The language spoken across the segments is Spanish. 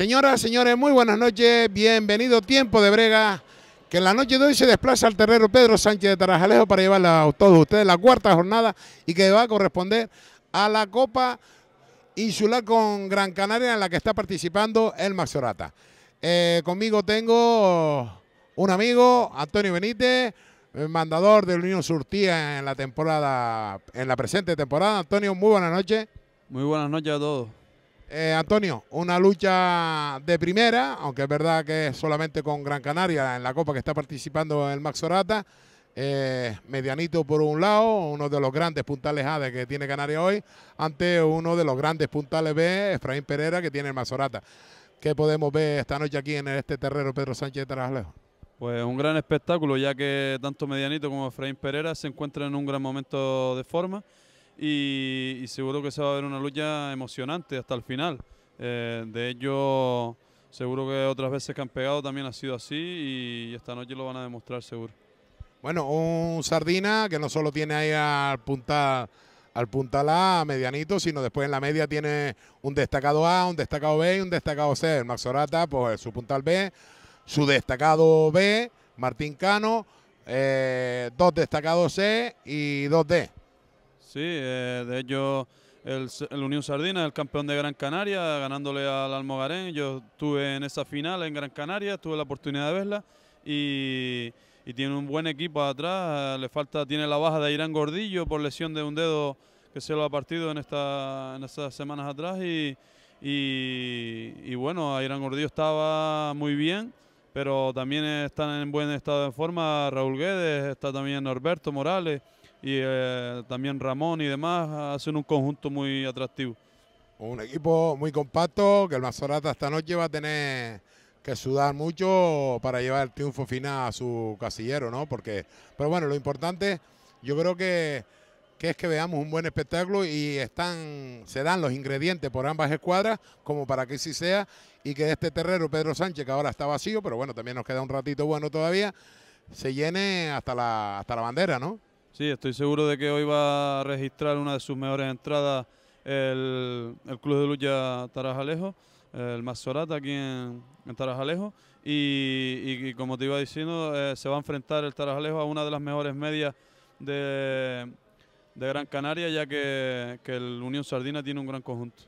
Señoras, señores, muy buenas noches, bienvenido Tiempo de Brega, que en la noche de hoy se desplaza al terreno Pedro Sánchez de Tarajalejo para llevar a todos ustedes la cuarta jornada y que va a corresponder a la Copa Insular con Gran Canaria en la que está participando el Maxorata. Eh, conmigo tengo un amigo, Antonio Benítez, el mandador del Unión Surtía en la temporada, en la presente temporada. Antonio, muy buenas noches. Muy buenas noches a todos. Eh, Antonio, una lucha de primera, aunque es verdad que solamente con Gran Canaria en la Copa que está participando el Maxorata. Eh, medianito por un lado, uno de los grandes puntales A que tiene Canaria hoy, ante uno de los grandes puntales B, Efraín Pereira, que tiene el Mazorata. ¿Qué podemos ver esta noche aquí en este terreno Pedro Sánchez de Pues un gran espectáculo, ya que tanto Medianito como Efraín Pereira se encuentran en un gran momento de forma y, seguro que se va a ver una lucha emocionante hasta el final. Eh, de ello, seguro que otras veces que han pegado también ha sido así y, esta noche lo van a demostrar seguro. Bueno, un Sardina que no solo tiene ahí al punta al puntal A, medianito, sino después en la media tiene un destacado A, un destacado B y un destacado C. El Max Orata, pues su puntal B, su destacado B, Martín Cano, eh, dos destacados C y dos D. Sí, eh, de hecho el, Unión Sardina es el campeón de Gran Canaria, ganándole al Almogarén. Yo estuve en esa final en Gran Canaria, tuve la oportunidad de verla y, tiene un buen equipo atrás. Le falta, tiene la baja de Irán Gordillo por lesión de un dedo que se lo ha partido en, esta, en estas semanas atrás y, y, y bueno, Irán Gordillo estaba muy bien pero también están en buen estado de forma Raúl Guedes, está también Norberto Morales, y eh, también Ramón y demás hacen un conjunto muy atractivo. Un equipo muy compacto que el Mazorata esta noche va a tener que sudar mucho para llevar el triunfo final a su casillero, ¿no? Porque, pero bueno, lo importante yo creo que, que es que veamos un buen espectáculo y están, se dan los ingredientes por ambas escuadras como para que sí sea y que este terrero Pedro Sánchez, que ahora está vacío, pero bueno, también nos queda un ratito bueno todavía, se llene hasta la, hasta la bandera, ¿no? Sí, estoy seguro de que hoy va a registrar una de sus mejores entradas el, el Club de Lucha Tarajalejo, el Mazorata aquí en, Tarajalejo. Y, como te iba diciendo, eh, se va a enfrentar el Tarajalejo a una de las mejores medias de, de Gran Canaria, ya que, que, el Unión Sardina tiene un gran conjunto.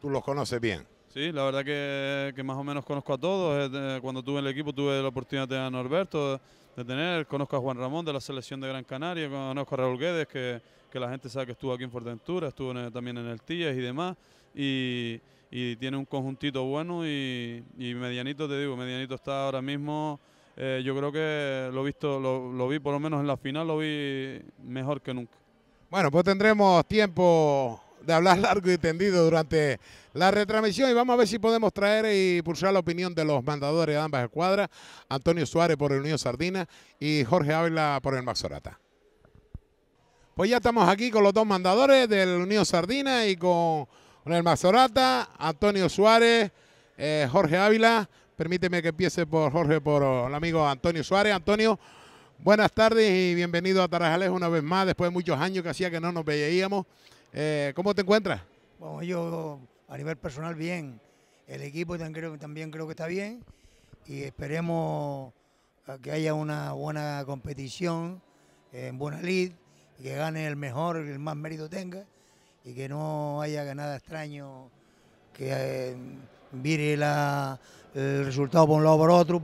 ¿Tú los conoces bien? Sí, la verdad que, que más o menos conozco a todos. Eh, cuando tuve el equipo tuve la oportunidad de a Norberto de tener. Conozco a Juan Ramón de la selección de Gran Canaria, conozco a Raúl Guedes, que, la gente sabe que estuvo aquí en Fuerteventura, estuvo también en el Tías y demás. Y, tiene un conjuntito bueno y, Medianito, te digo, Medianito está ahora mismo, eh, yo creo que lo, visto, lo, lo vi por lo menos en la final, lo vi mejor que nunca. Bueno, pues tendremos tiempo de hablar largo y tendido durante la retransmisión y vamos a ver si podemos traer y pulsar la opinión de los mandadores de ambas escuadras, Antonio Suárez por el Unión Sardina y Jorge Ávila por el Maxorata. Pues ya estamos aquí con los dos mandadores del Unión Sardina y con, el Maxorata, Antonio Suárez, eh, Jorge Ávila. Permíteme que empiece por Jorge, por el amigo Antonio Suárez. Antonio, buenas tardes y bienvenido a Tarajales una vez más, después de muchos años que hacía que no nos veíamos. Eh, ¿Cómo te encuentras? Bueno, yo a nivel personal bien. El equipo también creo, que está bien y esperemos eh, que haya una buena competición eh, en buena lid, que gane el mejor, el más mérito tenga y que no haya nada extraño que vire la, el resultado por un lado o por otro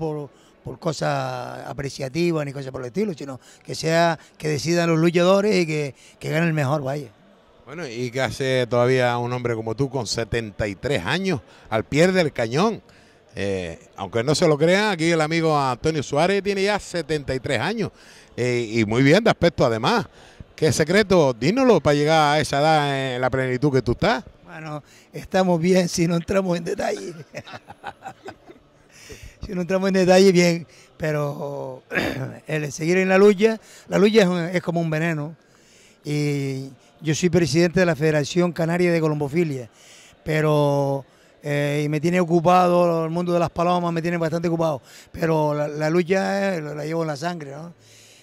por, cosas apreciativas ni cosas por el estilo, sino que sea que decidan los luchadores y que, que gane el mejor, vaya. Bueno, ¿y qué hace todavía un hombre como tú con 73 años al pie del cañón? Eh, aunque no se lo crean, aquí el amigo Antonio Suárez tiene ya 73 años eh, y muy bien de aspecto además. ¿Qué secreto? Dínoslo para llegar a esa edad en eh, la plenitud que tú estás. Bueno, estamos bien si no entramos en detalle. si no entramos en detalle, bien, pero el seguir en la lucha, la lucha es, es como un veneno y yo soy presidente de la Federación Canaria de Colombofilia, pero eh, y me tiene ocupado el mundo de las palomas, me tiene bastante ocupado, pero la, lucha la llevo en la sangre, ¿no?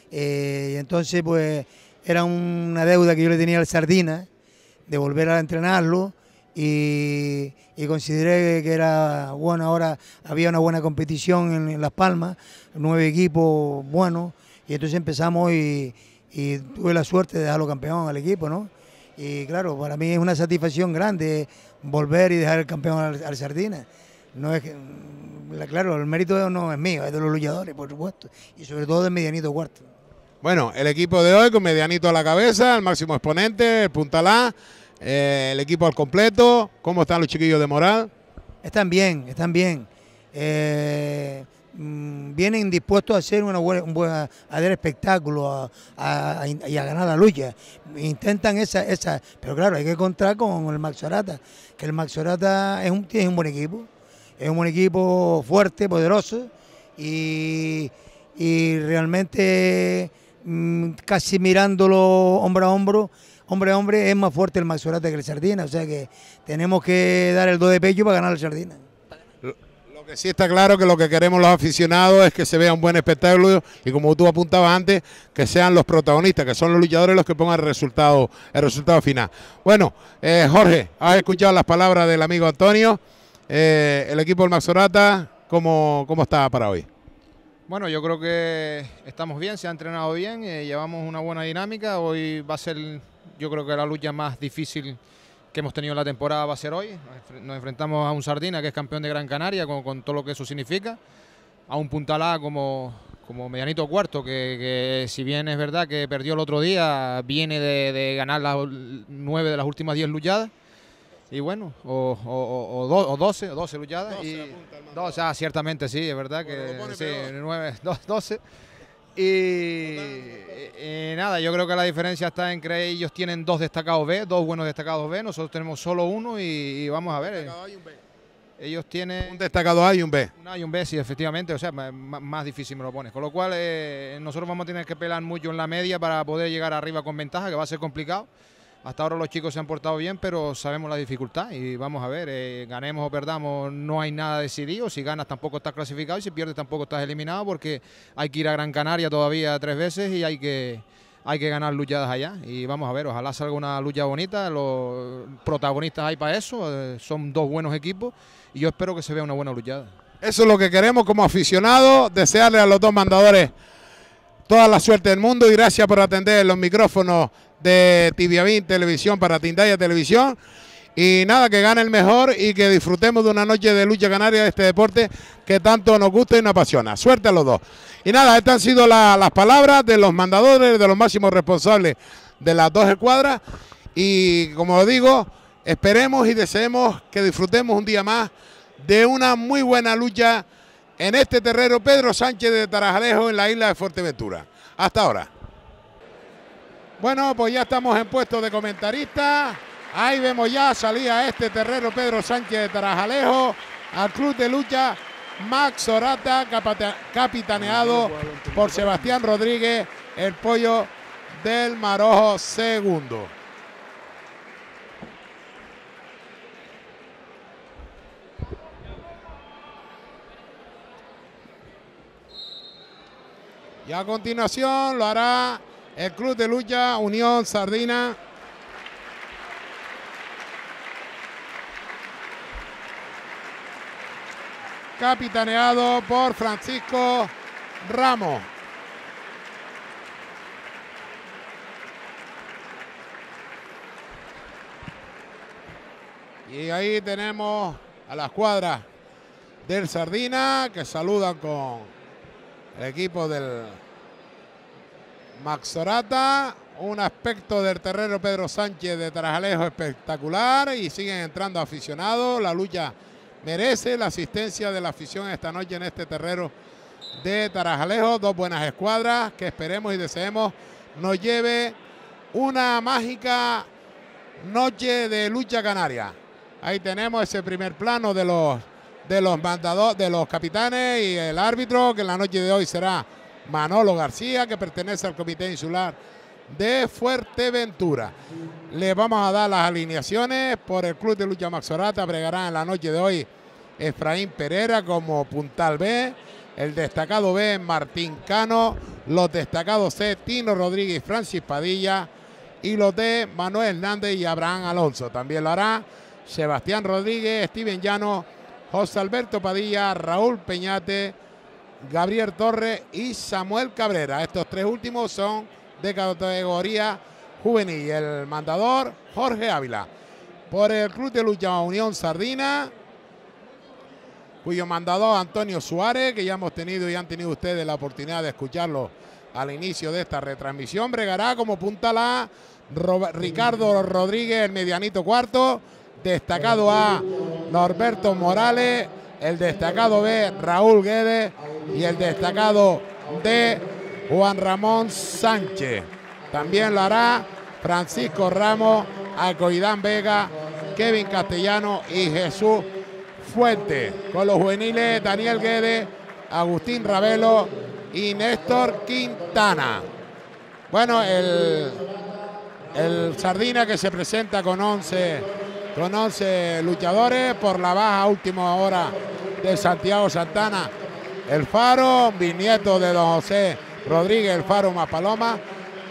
Eh, y entonces, pues, era una deuda que yo le tenía al Sardina, de volver a entrenarlo, y, consideré que era bueno, ahora había una buena competición en Las Palmas, nueve equipos buenos, y entonces empezamos y y tuve la suerte de dejarlo campeón al equipo, ¿no? Y claro, para mí es una satisfacción grande volver y dejar el campeón al, Sardina. No es mm, claro, el mérito no es mío, es de los luchadores, por supuesto, y sobre todo de Medianito Cuarto. Bueno, el equipo de hoy con Medianito a la cabeza, el máximo exponente, el Puntalá, eh, el equipo al completo. ¿Cómo están los chiquillos de Moral? Están bien, están bien. Eh, Mm, vienen dispuestos a hacer un dar espectáculo y a ganar la lucha. Intentan esa, esa, pero claro, hay que encontrar con el Maxorata, que el Maxorata es un, un buen equipo, es un buen equipo fuerte, poderoso y, realmente mm, casi mirándolo hombro a hombro hombre a hombre es más fuerte el Maxorata que el Sardina, o sea que tenemos que dar el do de pecho para ganar el Sardina sí está claro que lo que queremos los aficionados es que se vea un buen espectáculo y como tú apuntabas antes, que sean los protagonistas, que son los luchadores los que pongan el resultado, el resultado final. Bueno, eh, Jorge, has escuchado las palabras del amigo Antonio. Eh, el equipo del Maxorata, ¿cómo, ¿cómo está para hoy? Bueno, yo creo que estamos bien, se ha entrenado bien, eh, llevamos una buena dinámica. Hoy va a ser, yo creo que la lucha más difícil que hemos tenido la temporada va a ser hoy. Nos enfrentamos a un Sardina que es campeón de Gran Canaria con, con todo lo que eso significa, a un puntalá como, como Medianito Cuarto, que, si bien es verdad que perdió el otro día, viene de, ganar las nueve de las últimas diez luchadas. Y bueno, o, doce o, o 12, 12 luchadas. y, ah, ciertamente sí, es verdad que sí, 9, 12. Y eh, eh, nada, yo creo que la diferencia está en que ellos tienen dos destacados B, dos buenos destacados B, nosotros tenemos solo uno y, vamos a ver. Eh. Ellos tienen... Un destacado A y un B. Un A y un B, sí, efectivamente. O sea, más, difícil me lo pones. Con lo cual, nosotros vamos a tener que pelar mucho en la media para poder llegar arriba con ventaja, que va a ser complicado. Hasta ahora los chicos se han portado bien, pero sabemos la dificultad y vamos a ver, eh, ganemos o perdamos, no hay nada decidido. Si ganas tampoco estás clasificado y si pierdes tampoco estás eliminado porque hay que ir a Gran Canaria todavía tres veces y hay que, hay que ganar luchadas allá. Y vamos a ver, ojalá salga una lucha bonita. Los protagonistas hay para eso, eh, son dos buenos equipos y yo espero que se vea una buena luchada. Eso es lo que queremos como aficionados, desearle a los dos mandadores toda la suerte del mundo y gracias por atender los micrófonos de Tibiavín Televisión para Tindaya Televisión. Y nada, que gane el mejor y que disfrutemos de una noche de lucha canaria de este deporte que tanto nos gusta y nos apasiona. Suerte a los dos. Y nada, estas han sido las palabras de los mandadores, de los máximos responsables de las dos escuadras. Y como digo, esperemos y deseemos que disfrutemos un día más de una muy buena lucha en este terreno Pedro Sánchez de Tarajalejo en la isla de Fuerteventura. Hasta ahora. Bueno, pues ya estamos en puesto de comentarista. Ahí vemos ya salía este terrero Pedro Sánchez de Tarajalejo al club de lucha Max Orata, capitaneado por Sebastián Rodríguez, el pollo del Marojo segundo. Y a continuación lo hará el Club de Lucha Unión Sardina. Capitaneado por Francisco Ramos. Y ahí tenemos a la escuadra del Sardina que saludan con el equipo del Max Sorata, un aspecto del terreno Pedro Sánchez de Tarajalejo espectacular y siguen entrando aficionados. La lucha merece la asistencia de la afición esta noche en este terreno de Tarajalejo. Dos buenas escuadras que esperemos y deseemos nos lleve una mágica noche de lucha canaria. Ahí tenemos ese primer plano de los de los de los capitanes y el árbitro que en la noche de hoy será Manolo García, que pertenece al Comité Insular de Fuerteventura. Le vamos a dar las alineaciones por el Club de Lucha Maxorata. Bregarán en la noche de hoy Efraín Pereira como puntal B. El destacado B, Martín Cano. Los destacados C, Tino Rodríguez Francis Padilla. Y los D, Manuel Hernández y Abraham Alonso. También lo hará Sebastián Rodríguez, Steven Llano, José Alberto Padilla, Raúl Peñate. Gabriel Torres y Samuel Cabrera. Estos tres últimos son de categoría juvenil. El mandador Jorge Ávila. Por el Club de Lucha Unión Sardina, cuyo mandador Antonio Suárez, que ya hemos tenido y han tenido ustedes la oportunidad de escucharlo al inicio de esta retransmisión, bregará como punta la Ricardo Rodríguez, medianito cuarto, destacado a Norberto Morales, el destacado B, Raúl Guedes, y el destacado D, Juan Ramón Sánchez. También lo hará Francisco Ramos, Alcoidán Vega, Kevin Castellano y Jesús Fuente. Con los juveniles, Daniel Guede, Agustín Ravelo y Néstor Quintana. Bueno, el, el Sardina que se presenta con 11 con 11 luchadores por la baja última hora de Santiago Santana. El Faro, bisnieto de don José Rodríguez, el Faro Mapaloma,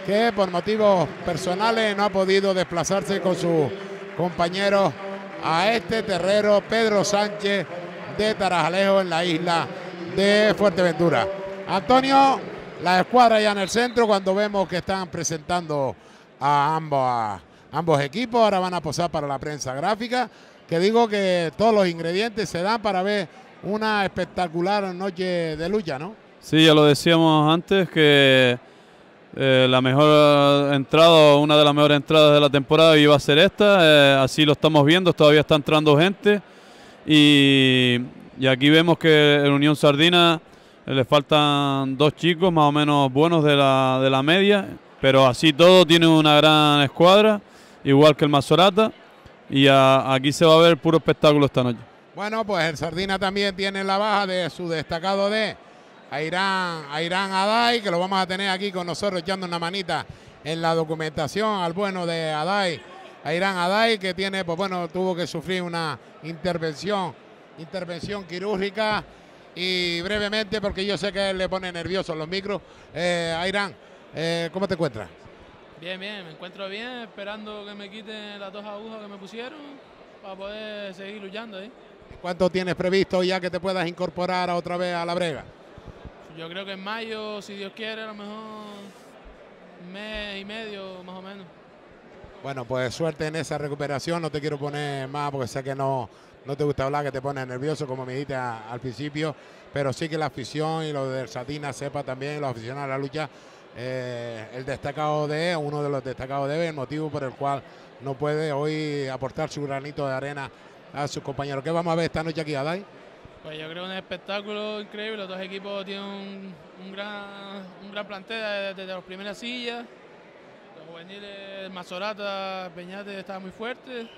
que por motivos personales no ha podido desplazarse con su compañero a este terrero Pedro Sánchez de Tarajalejo en la isla de Fuerteventura. Antonio, la escuadra ya en el centro cuando vemos que están presentando a ambos ambos equipos. Ahora van a posar para la prensa gráfica, que digo que todos los ingredientes se dan para ver una espectacular noche de lucha, ¿no? Sí, ya lo decíamos antes que eh, la mejor entrada, una de las mejores entradas de la temporada iba a ser esta, eh, así lo estamos viendo, todavía está entrando gente y, aquí vemos que en Unión Sardina eh, le faltan dos chicos más o menos buenos de la, de la media, pero así todo tiene una gran escuadra igual que el Mazorata. Y aquí se va a ver puro espectáculo esta noche. Bueno, pues el Sardina también tiene la baja de su destacado de Airán, Irán, Adai, que lo vamos a tener aquí con nosotros echando una manita en la documentación al bueno de Adai, Adai, que tiene, pues bueno, tuvo que sufrir una intervención, intervención quirúrgica. Y brevemente, porque yo sé que le pone nervioso los micros, eh, eh ¿cómo te encuentras? Bien, bien, me encuentro bien, esperando que me quiten las dos agujas que me pusieron para poder seguir luchando. ahí. ¿Cuánto tienes previsto ya que te puedas incorporar otra vez a la brega? Yo creo que en mayo, si Dios quiere, a lo mejor un mes y medio más o menos. Bueno, pues suerte en esa recuperación, no te quiero poner más porque sé que no, no te gusta hablar, que te pone nervioso, como me dijiste al principio, pero sí que la afición y lo de Satina sepa también, los aficionados a la lucha, eh, el destacado de uno de los destacados de el motivo por el cual no puede hoy aportar su granito de arena a sus compañeros. ¿Qué vamos a ver esta noche aquí, Adai? Pues yo creo un espectáculo increíble, los dos equipos tienen un, gran, un plantel desde, las primeras sillas, los juveniles, Mazorata, Peñate está muy fuerte,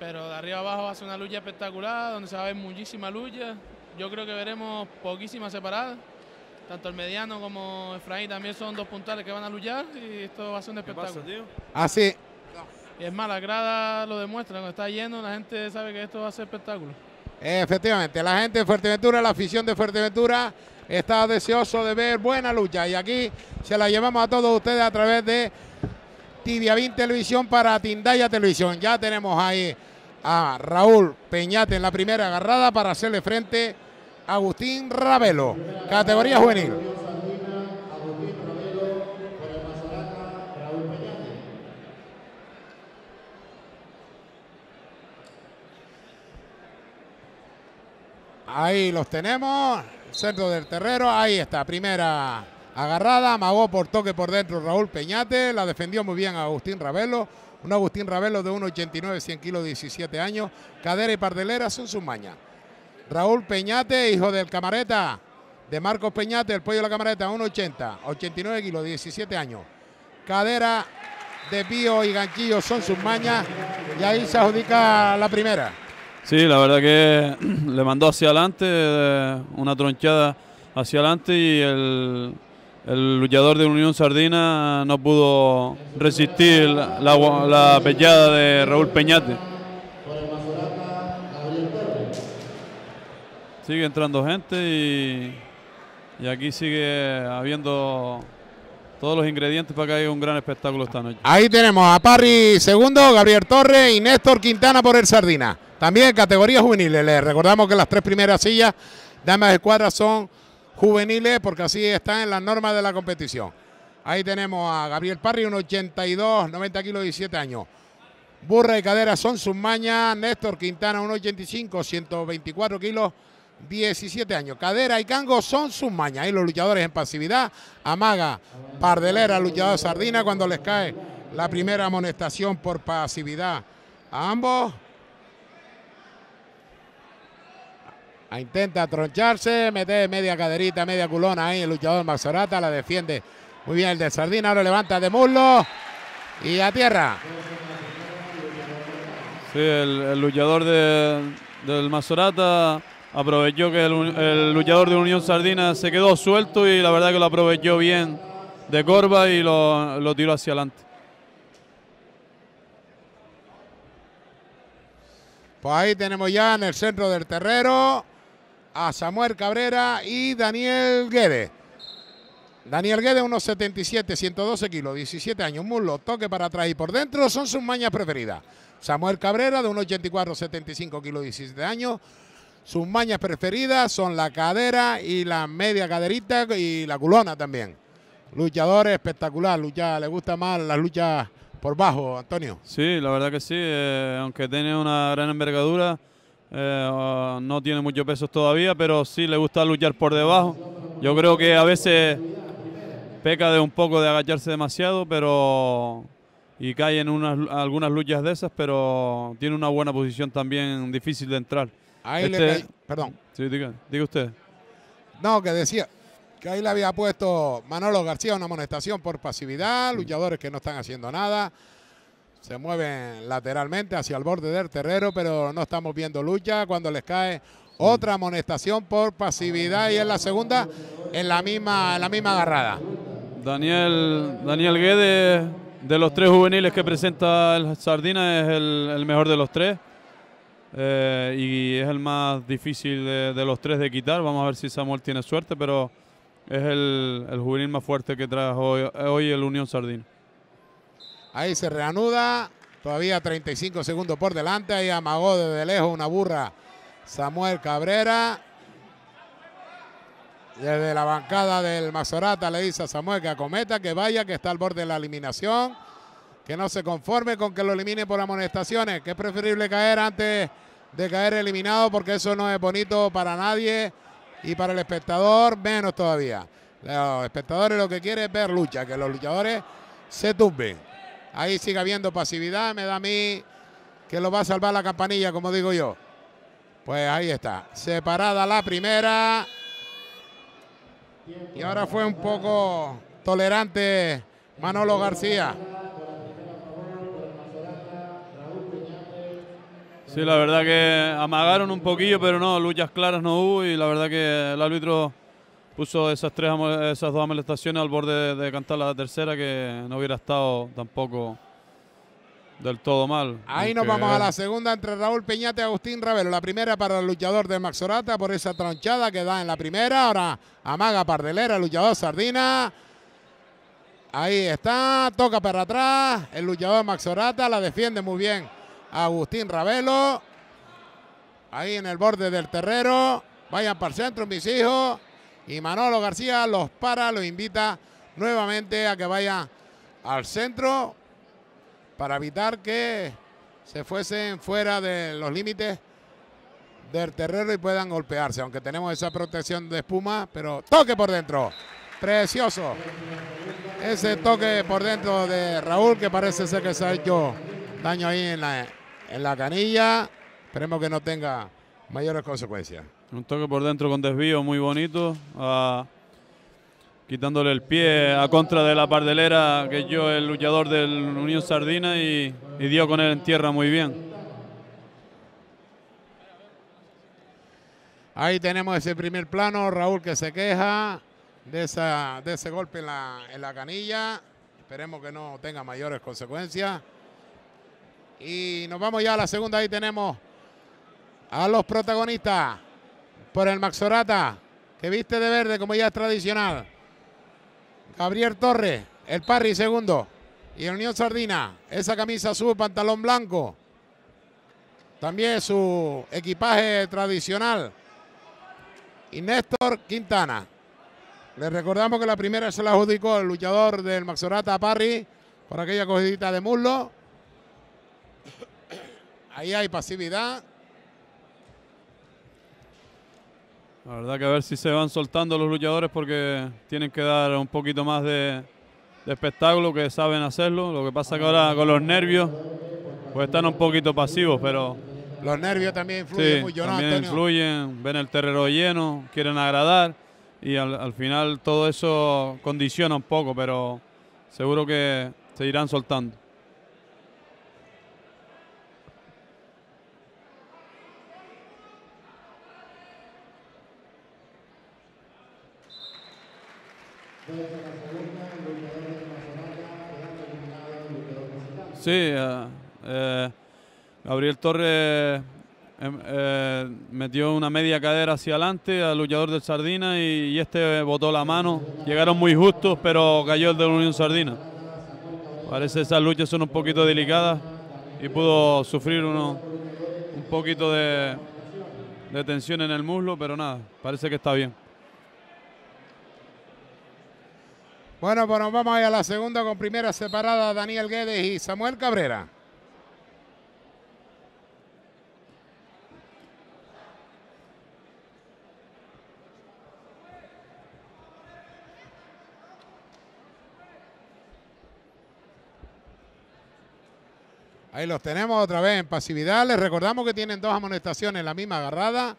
pero de arriba abajo va a ser una lucha espectacular, donde se va a ver muchísima lucha, yo creo que veremos poquísimas separadas tanto el mediano como Efraín también son dos puntales que van a luchar y esto va a ser un espectáculo. Así. Ah, y es más, la grada lo demuestra, cuando está lleno la gente sabe que esto va a ser espectáculo. Efectivamente, la gente de Fuerteventura, la afición de Fuerteventura está deseoso de ver buena lucha y aquí se la llevamos a todos ustedes a través de Tibiavín Televisión para Tindaya Televisión. Ya tenemos ahí a Raúl Peñate en la primera agarrada para hacerle frente Agustín Ravelo, categoría juvenil. Ahí los tenemos, centro del terrero, ahí está, primera agarrada, amagó por toque por dentro Raúl Peñate, la defendió muy bien Agustín Ravelo, un Agustín Ravelo de 1,89, 100 kilos, 17 años, cadera y pardelera son sus mañas. Raúl Peñate, hijo del camareta, de Marcos Peñate, el pollo de la camareta, 1,80, 89 kilos, 17 años. Cadera, de pío y Ganquillo son sus mañas y ahí se adjudica la primera. Sí, la verdad que le mandó hacia adelante, eh, una tronchada hacia adelante y el, luchador de Unión Sardina no pudo resistir la, la, de Raúl Peñate. Sigue entrando gente y, aquí sigue habiendo todos los ingredientes para que haya un gran espectáculo esta noche. Ahí tenemos a Parry segundo, Gabriel Torres y Néstor Quintana por el Sardina. También categoría juveniles. Les recordamos que las tres primeras sillas, damas de escuadras son juveniles porque así están en las normas de la competición. Ahí tenemos a Gabriel Parry, un 82, 90 kilos, 17 años. Burra y cadera son sus mañas. Néstor Quintana, un 85 124 kilos, 17 años. Cadera y cango son sus mañas. Ahí los luchadores en pasividad. Amaga, Pardelera, luchador Sardina cuando les cae la primera amonestación por pasividad. A ambos. Intenta troncharse, mete media caderita, media culona ahí. El luchador Mazorata la defiende muy bien el de Sardina. Ahora levanta de muslo y a tierra. Sí, el, luchador de, del Mazorata aprovechó que el, luchador de Unión Sardina se quedó suelto y la verdad que lo aprovechó bien de corva y lo, tiró hacia adelante. Pues ahí tenemos ya en el centro del terrero a Samuel Cabrera y Daniel Guede. Daniel unos 77, 112 kilos, 17 años, muslo, toque para atrás y por dentro son sus mañas preferidas. Samuel Cabrera, de unos 84, 75 kilos, 17 años, sus mañas preferidas son la cadera y la media caderita y la culona también. luchadores espectacular, lucha, le gusta más las lucha por bajo, Antonio. Sí, la verdad que sí, eh, aunque tiene una gran envergadura, eh, no tiene muchos pesos todavía, pero sí le gusta luchar por debajo. Yo creo que a veces peca de un poco de agacharse demasiado, pero y cae en unas, algunas luchas de esas, pero tiene una buena posición también difícil de entrar. Ahí le este- perdón. Sí, diga, usted. No, que decía que ahí le había puesto Manolo García una amonestación por pasividad, luchadores que no están haciendo nada, se mueven lateralmente hacia el borde del terrero, pero no estamos viendo lucha cuando les cae otra amonestación por pasividad y en la segunda en la misma, la misma agarrada. Daniel, Daniel Guedes, de los tres juveniles que presenta el Sardina, es el mejor de los tres. Eh, y es el más difícil de, los tres de quitar. Vamos a ver si Samuel tiene suerte, pero es el, juvenil más fuerte que trajo hoy, hoy el Unión Sardín. Ahí se reanuda. Todavía 35 segundos por delante. Ahí amagó desde lejos una burra Samuel Cabrera. Desde la bancada del Mazorata le dice a Samuel que acometa, que vaya, que está al borde de la eliminación que no se conforme con que lo elimine por amonestaciones, que es preferible caer antes de caer eliminado porque eso no es bonito para nadie y para el espectador menos todavía. Los espectadores lo que quieren es ver lucha, que los luchadores se tumben. Ahí sigue habiendo pasividad, me da a mí que lo va a salvar la campanilla, como digo yo. Pues ahí está, separada la primera. Y ahora fue un poco tolerante Manolo García. Sí, la verdad que amagaron un poquillo, pero no, luchas claras no hubo y la verdad que el árbitro puso esas, tres, esas dos amonestaciones al borde de, cantar la tercera que no hubiera estado tampoco del todo mal. Ahí nos vamos a la segunda entre Raúl Peñate y Agustín Ravelo. La primera para el luchador de Maxorata por esa tronchada que da en la primera. Ahora amaga Pardelera, luchador Sardina. Ahí está, toca para atrás. El luchador Maxorata la defiende muy bien. Agustín Ravelo. Ahí en el borde del terrero. Vayan para el centro, mis hijos. Y Manolo García los para, los invita nuevamente a que vayan al centro para evitar que se fuesen fuera de los límites del terreno y puedan golpearse, aunque tenemos esa protección de espuma, pero toque por dentro. Precioso. Ese toque por dentro de Raúl que parece ser que se ha hecho daño ahí en la en la canilla. Esperemos que no tenga mayores consecuencias. Un toque por dentro con desvío muy bonito. quitándole el pie a contra de la pardelera, que yo el luchador del Unión Sardina, y, dio con él en tierra muy bien. Ahí tenemos ese primer plano, Raúl que se queja de, ese golpe en la, en la canilla. Esperemos que no tenga mayores consecuencias. Y nos vamos ya a la segunda. Ahí tenemos a los protagonistas por el Maxorata, que viste de verde como ya es tradicional. Gabriel Torres, el Parry segundo. Y el Unión Sardina, esa camisa azul, pantalón blanco. También su equipaje tradicional. Y Néstor Quintana. le recordamos que la primera se la adjudicó el luchador del Maxorata Parry por aquella cogidita de muslo. Ahí hay pasividad. La verdad que a ver si se van soltando los luchadores porque tienen que dar un poquito más de, espectáculo que saben hacerlo. Lo que pasa que ahora con los nervios pues están un poquito pasivos, pero... Los nervios también influyen mucho, también influyen, ven el terreno lleno, quieren agradar y al final todo eso condiciona un poco, pero seguro que se irán soltando. Sí, eh, eh, Gabriel Torres eh, em, metió una media cadera hacia adelante al luchador del Sardina y, este botó la mano. Llegaron muy justos, pero cayó el de la Unión Sardina. Parece que esas luchas son un poquito delicadas y pudo sufrir uno, un poquito de tensión en el muslo, pero nada, parece que está bien. Bueno, pues nos vamos a, a la segunda con primera separada Daniel Guedes y Samuel Cabrera. Ahí los tenemos otra vez en pasividad. Les recordamos que tienen dos amonestaciones la misma agarrada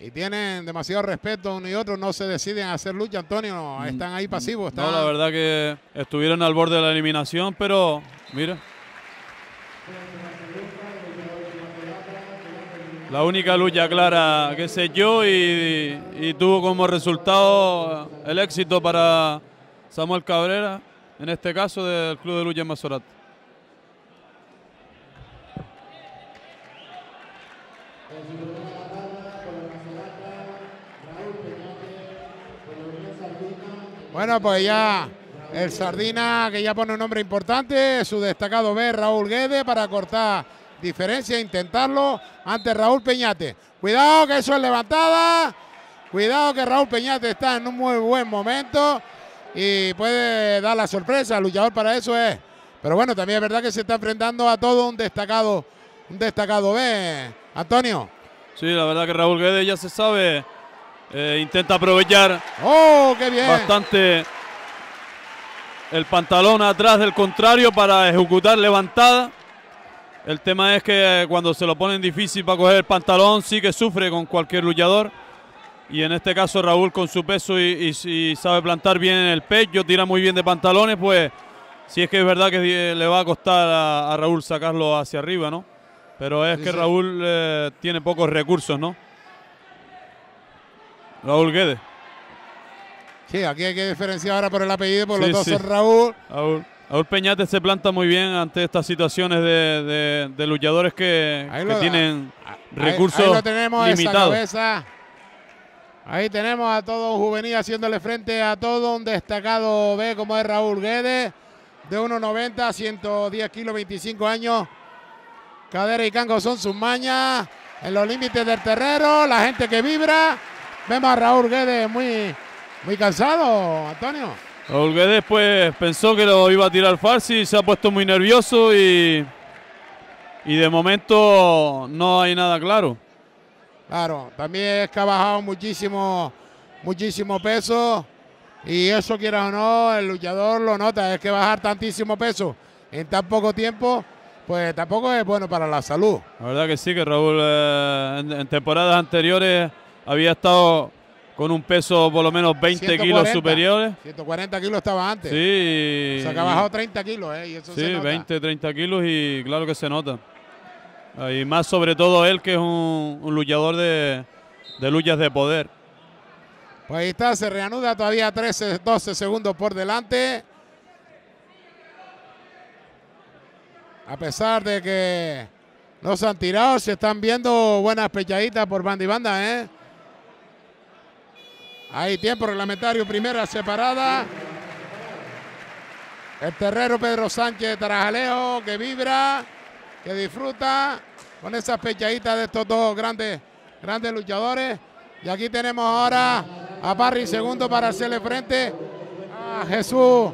y tienen demasiado respeto uno y otro, no se deciden a hacer lucha, Antonio, están ahí pasivos. No, la verdad que estuvieron al borde de la eliminación, pero mira. La única lucha clara que sé yo y, tuvo como resultado el éxito para Samuel Cabrera, en este caso del Club de Lucha en Bueno, pues ya el Sardina, que ya pone un nombre importante, su destacado B, Raúl Guede, para cortar diferencia, intentarlo ante Raúl Peñate. Cuidado que eso es levantada. Cuidado que Raúl Peñate está en un muy buen momento y puede dar la sorpresa. El luchador para eso es. Pero bueno, también es verdad que se está enfrentando a todo un destacado, un destacado B. Antonio. Sí, la verdad que Raúl Guede ya se sabe eh, intenta aprovechar. ¡Oh, qué bien! Bastante el pantalón atrás del contrario para ejecutar levantada. El tema es que eh, cuando se lo ponen difícil para coger el pantalón, sí que sufre con cualquier luchador. Y en este caso Raúl con su peso y, sabe plantar bien en el pecho, tira muy bien de pantalones, pues si es que es verdad que eh, le va a costar a, Raúl sacarlo hacia arriba, ¿no? Pero es que Raúl tiene pocos recursos, ¿no? Raúl Guedes. Sí, aquí hay que diferenciar ahora por el apellido, por los dos sí. Raúl. Raúl. Peñate se planta muy bien ante estas situaciones de, luchadores que, tienen recursos ahí, ahí lo tenemos limitados. cabeza ahí tenemos a todo un juvenil haciéndole frente a todo un destacado B como es Raúl Guedes, de 1,90, 110 kilos, 25 años. Cadera y cango son sus mañas en los límites del terreno, la gente que vibra. Vemos a Raúl Guedes muy, muy cansado, Antonio. Raúl Guedes pues pensó que lo iba a tirar Farsi, se ha puesto muy nervioso y, y de momento no hay nada claro. Claro, también es que ha bajado muchísimo, muchísimo peso y eso quieras o no, el luchador lo nota, es que bajar tantísimo peso en tan poco tiempo, pues tampoco es bueno para la salud. La verdad que sí, que Raúl eh, en temporadas anteriores había estado con un peso por lo menos 20 kilos superiores. 140 kilos estaba antes. Sí. O ha bajado 30 kilos, ¿eh? sí, 20, 30 kilos y claro que se nota. Y más sobre todo él, que es un, un luchador de, de luchas de poder. Pues ahí está, se reanuda todavía 13, 12 segundos por delante. A pesar de que no se han tirado, se están viendo buenas pechaditas por banda y banda, ¿eh? Hay tiempo reglamentario, primera separada. El terrero Pedro Sánchez de Tarajalejo que vibra, que disfruta con esas pechaditas de estos dos grandes, grandes luchadores. Y aquí tenemos ahora a Parry, segundo para hacerle frente a Jesús,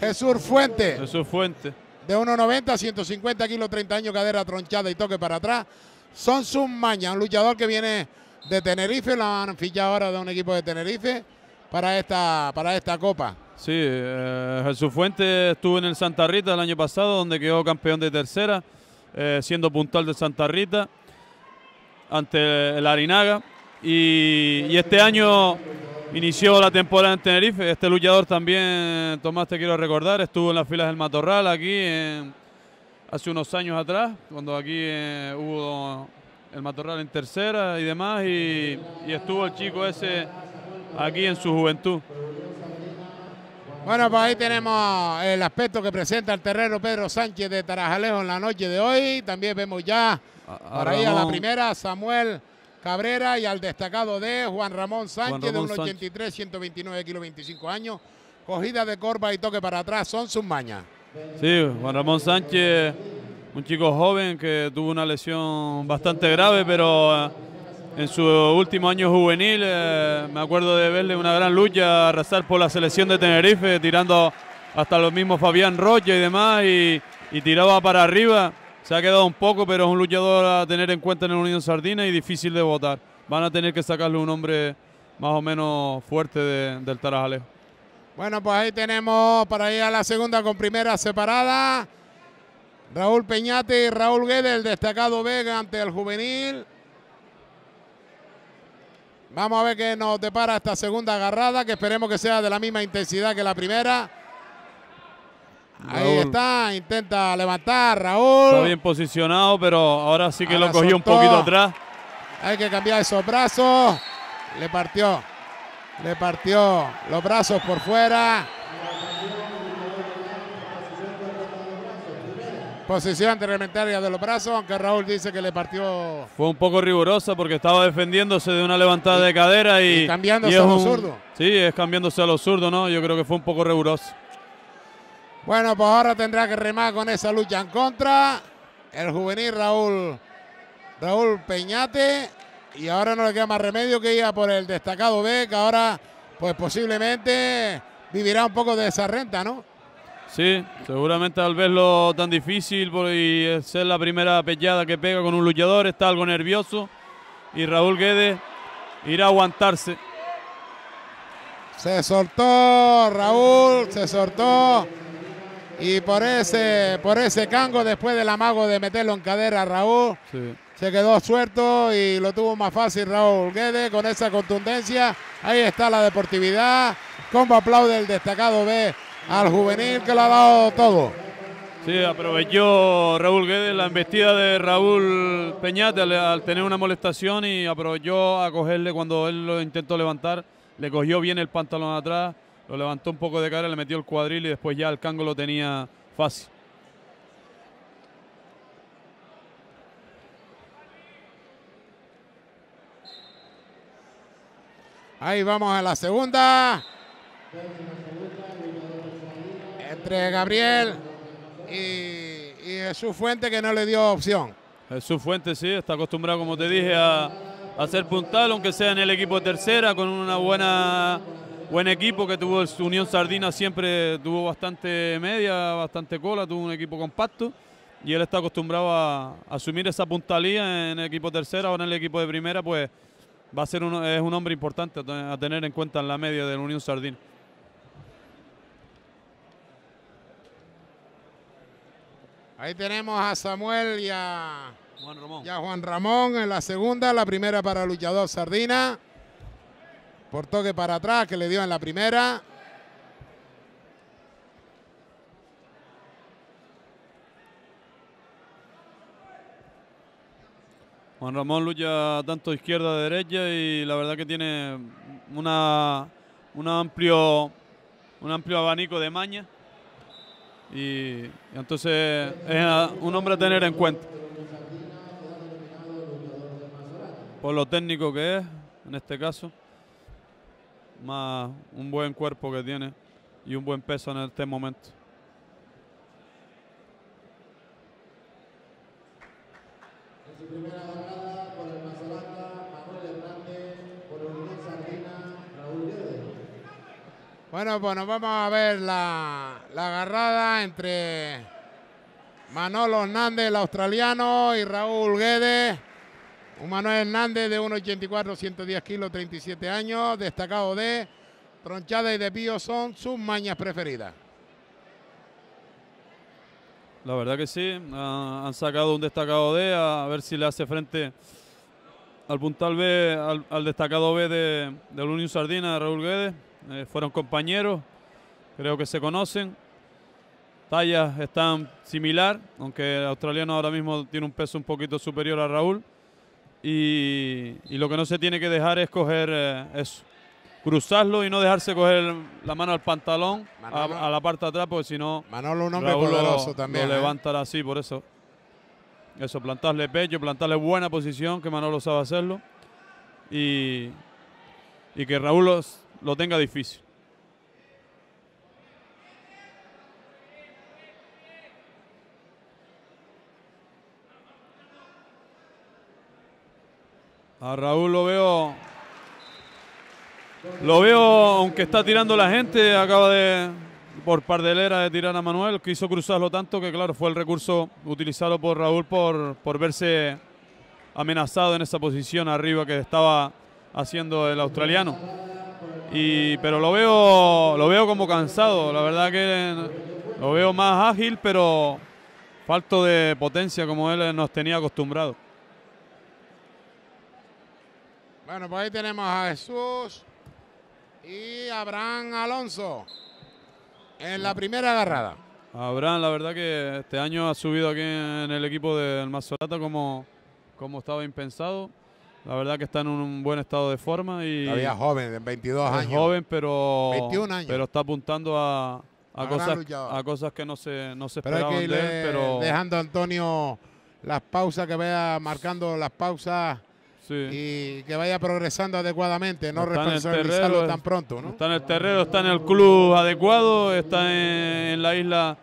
Jesús Fuente. Jesús Fuente. De 1,90 150 kilos, 30 años, cadera tronchada y toque para atrás. Son sus mañas, un luchador que viene de Tenerife, la han ahora de un equipo de Tenerife para esta, para esta copa. Sí, eh, Jesús Fuente estuvo en el Santa Rita el año pasado, donde quedó campeón de tercera, eh, siendo puntal de Santa Rita ante el Arinaga. Y, este año inició la temporada en Tenerife. Este luchador también, Tomás, te quiero recordar, estuvo en las filas del Matorral aquí hace unos años atrás, cuando aquí eh, hubo el Matorral en tercera y demás, y, estuvo el chico ese aquí en su juventud. Bueno, pues ahí tenemos el aspecto que presenta el terreno Pedro Sánchez de Tarajalejo en la noche de hoy. También vemos ya por ahí a la primera Samuel Cabrera y al destacado de Juan Ramón Sánchez de un de 183, 129 kilos, 25 años. Cogida de corva y toque para atrás son sus mañas. Sí, Juan Ramón Sánchez un chico joven que tuvo una lesión bastante grave, pero eh, en su último año juvenil eh, me acuerdo de verle una gran lucha, arrasar por la selección de Tenerife, tirando hasta los mismos Fabián Rocha y demás, y, tiraba para arriba. Se ha quedado un poco, pero es un luchador a tener en cuenta en el Unión Sardina y difícil de votar. Van a tener que sacarle un hombre más o menos fuerte del Tarajalejo. Bueno, pues ahí tenemos para ir a la segunda con primera separada. Raúl Peñate y Raúl Guedes, el destacado Vega ante el juvenil. Vamos a ver qué nos depara esta segunda agarrada, que esperemos que sea de la misma intensidad que la primera. Ahí está, intenta levantar Raúl. Está bien posicionado, pero ahora sí que lo ah, cogió un poquito atrás. Hay que cambiar esos brazos. Le partió, le partió los brazos por fuera. Posición reglamentaria de los brazos, aunque Raúl dice que le partió. Fue un poco rigurosa porque estaba defendiéndose de una levantada de cadera y. y cambiándose a los zurdos. Sí, es cambiándose a los zurdos, ¿no? Yo creo que fue un poco riguroso. Bueno, pues ahora tendrá que remar con esa lucha en contra. El juvenil Raúl, Raúl Peñate. Y ahora no le queda más remedio que ir a por el destacado B, que ahora, pues posiblemente vivirá un poco de esa renta, ¿no? Sí, seguramente al verlo tan difícil y ser la primera pellada que pega con un luchador, está algo nervioso y Raúl Guedes irá a aguantarse. Se soltó Raúl, se soltó. Y por ese, por ese cango, después del amago de meterlo en cadera a Raúl, se quedó suelto y lo tuvo más fácil Raúl Guedes con esa contundencia. Ahí está la deportividad. Como aplaude el destacado B al juvenil que lo ha dado todo. Sí, aprovechó Raúl Guedes la embestida de Raúl Peñate al, tener una molestación y aprovechó a cogerle cuando él lo intentó levantar. Le cogió bien el pantalón atrás, lo levantó un poco de cara, le metió el cuadril y después ya el cango lo tenía fácil. Ahí vamos a la segunda entre Gabriel y, y Jesús Fuente que no le dio opción. Jesús Fuente sí, está acostumbrado, como te dije, a, hacer puntal, aunque sea en el equipo de tercera, con una buena buen equipo que tuvo el Unión Sardina siempre tuvo bastante media, bastante cola, tuvo un equipo compacto y él está acostumbrado a, asumir esa puntalía en el equipo tercera, ahora en el equipo de primera, pues va a ser es un hombre importante a tener en cuenta en la media del Unión Sardina. Ahí tenemos a Samuel y a Juan Ramón. en la segunda, la primera para luchador Sardina. Por toque para atrás que le dio en la primera. Juan Ramón lucha tanto izquierda, derecha y la verdad que tiene una, amplio, un amplio abanico de maña y entonces es un hombre a tener en cuenta. Por lo técnico que es, en este caso, más un buen cuerpo que tiene y un buen peso en este momento. Bueno, pues vamos a ver la, la agarrada entre Manolo Hernández, el australiano, y Raúl Guedes. Un Manuel Hernández de 1,84, 110 kilos, 37 años, destacado de tronchada y de pío son sus mañas preferidas. La verdad que sí, han sacado un destacado de, a ver si le hace frente al puntal B, al, destacado B de, del Unión Sardina, Raúl Guedes. Eh, fueron compañeros, creo que se conocen. Tallas están similar, aunque el australiano ahora mismo tiene un peso un poquito superior a Raúl. Y, lo que no se tiene que dejar es coger eh, cruzarlo y no dejarse coger la mano al pantalón, a, la parte de atrás, porque si no. Manolo, un hombre poderoso también. ¿eh? levantará así, por eso. Eso, plantarle pecho, plantarle buena posición, que Manolo sabe hacerlo. Y, y que Raúl los, lo tenga difícil. A Raúl lo veo. Lo veo, aunque está tirando la gente, acaba de, por pardelera, de tirar a Manuel. Quiso cruzarlo tanto que, claro, fue el recurso utilizado por Raúl por, por verse amenazado en esa posición arriba que estaba haciendo el australiano pero lo veo, lo veo como cansado, la verdad que lo veo más ágil, pero falto de potencia como él nos tenía acostumbrado. Bueno, pues ahí tenemos a Jesús y Abraham Alonso en la primera agarrada. Abraham, la verdad que este año ha subido aquí en el equipo del Mazorata como, como estaba impensado. La verdad que está en un buen estado de forma y... Todavía joven, de 22 años. joven, pero... está apuntando a, a, cosas, que no se, no se esperaban de Dejando a Antonio las pausas, que vaya marcando las pausas y que vaya progresando adecuadamente, no, responsabilizarlo tan pronto. ¿no? Está en el terreno, está en el club adecuado, está en, la isla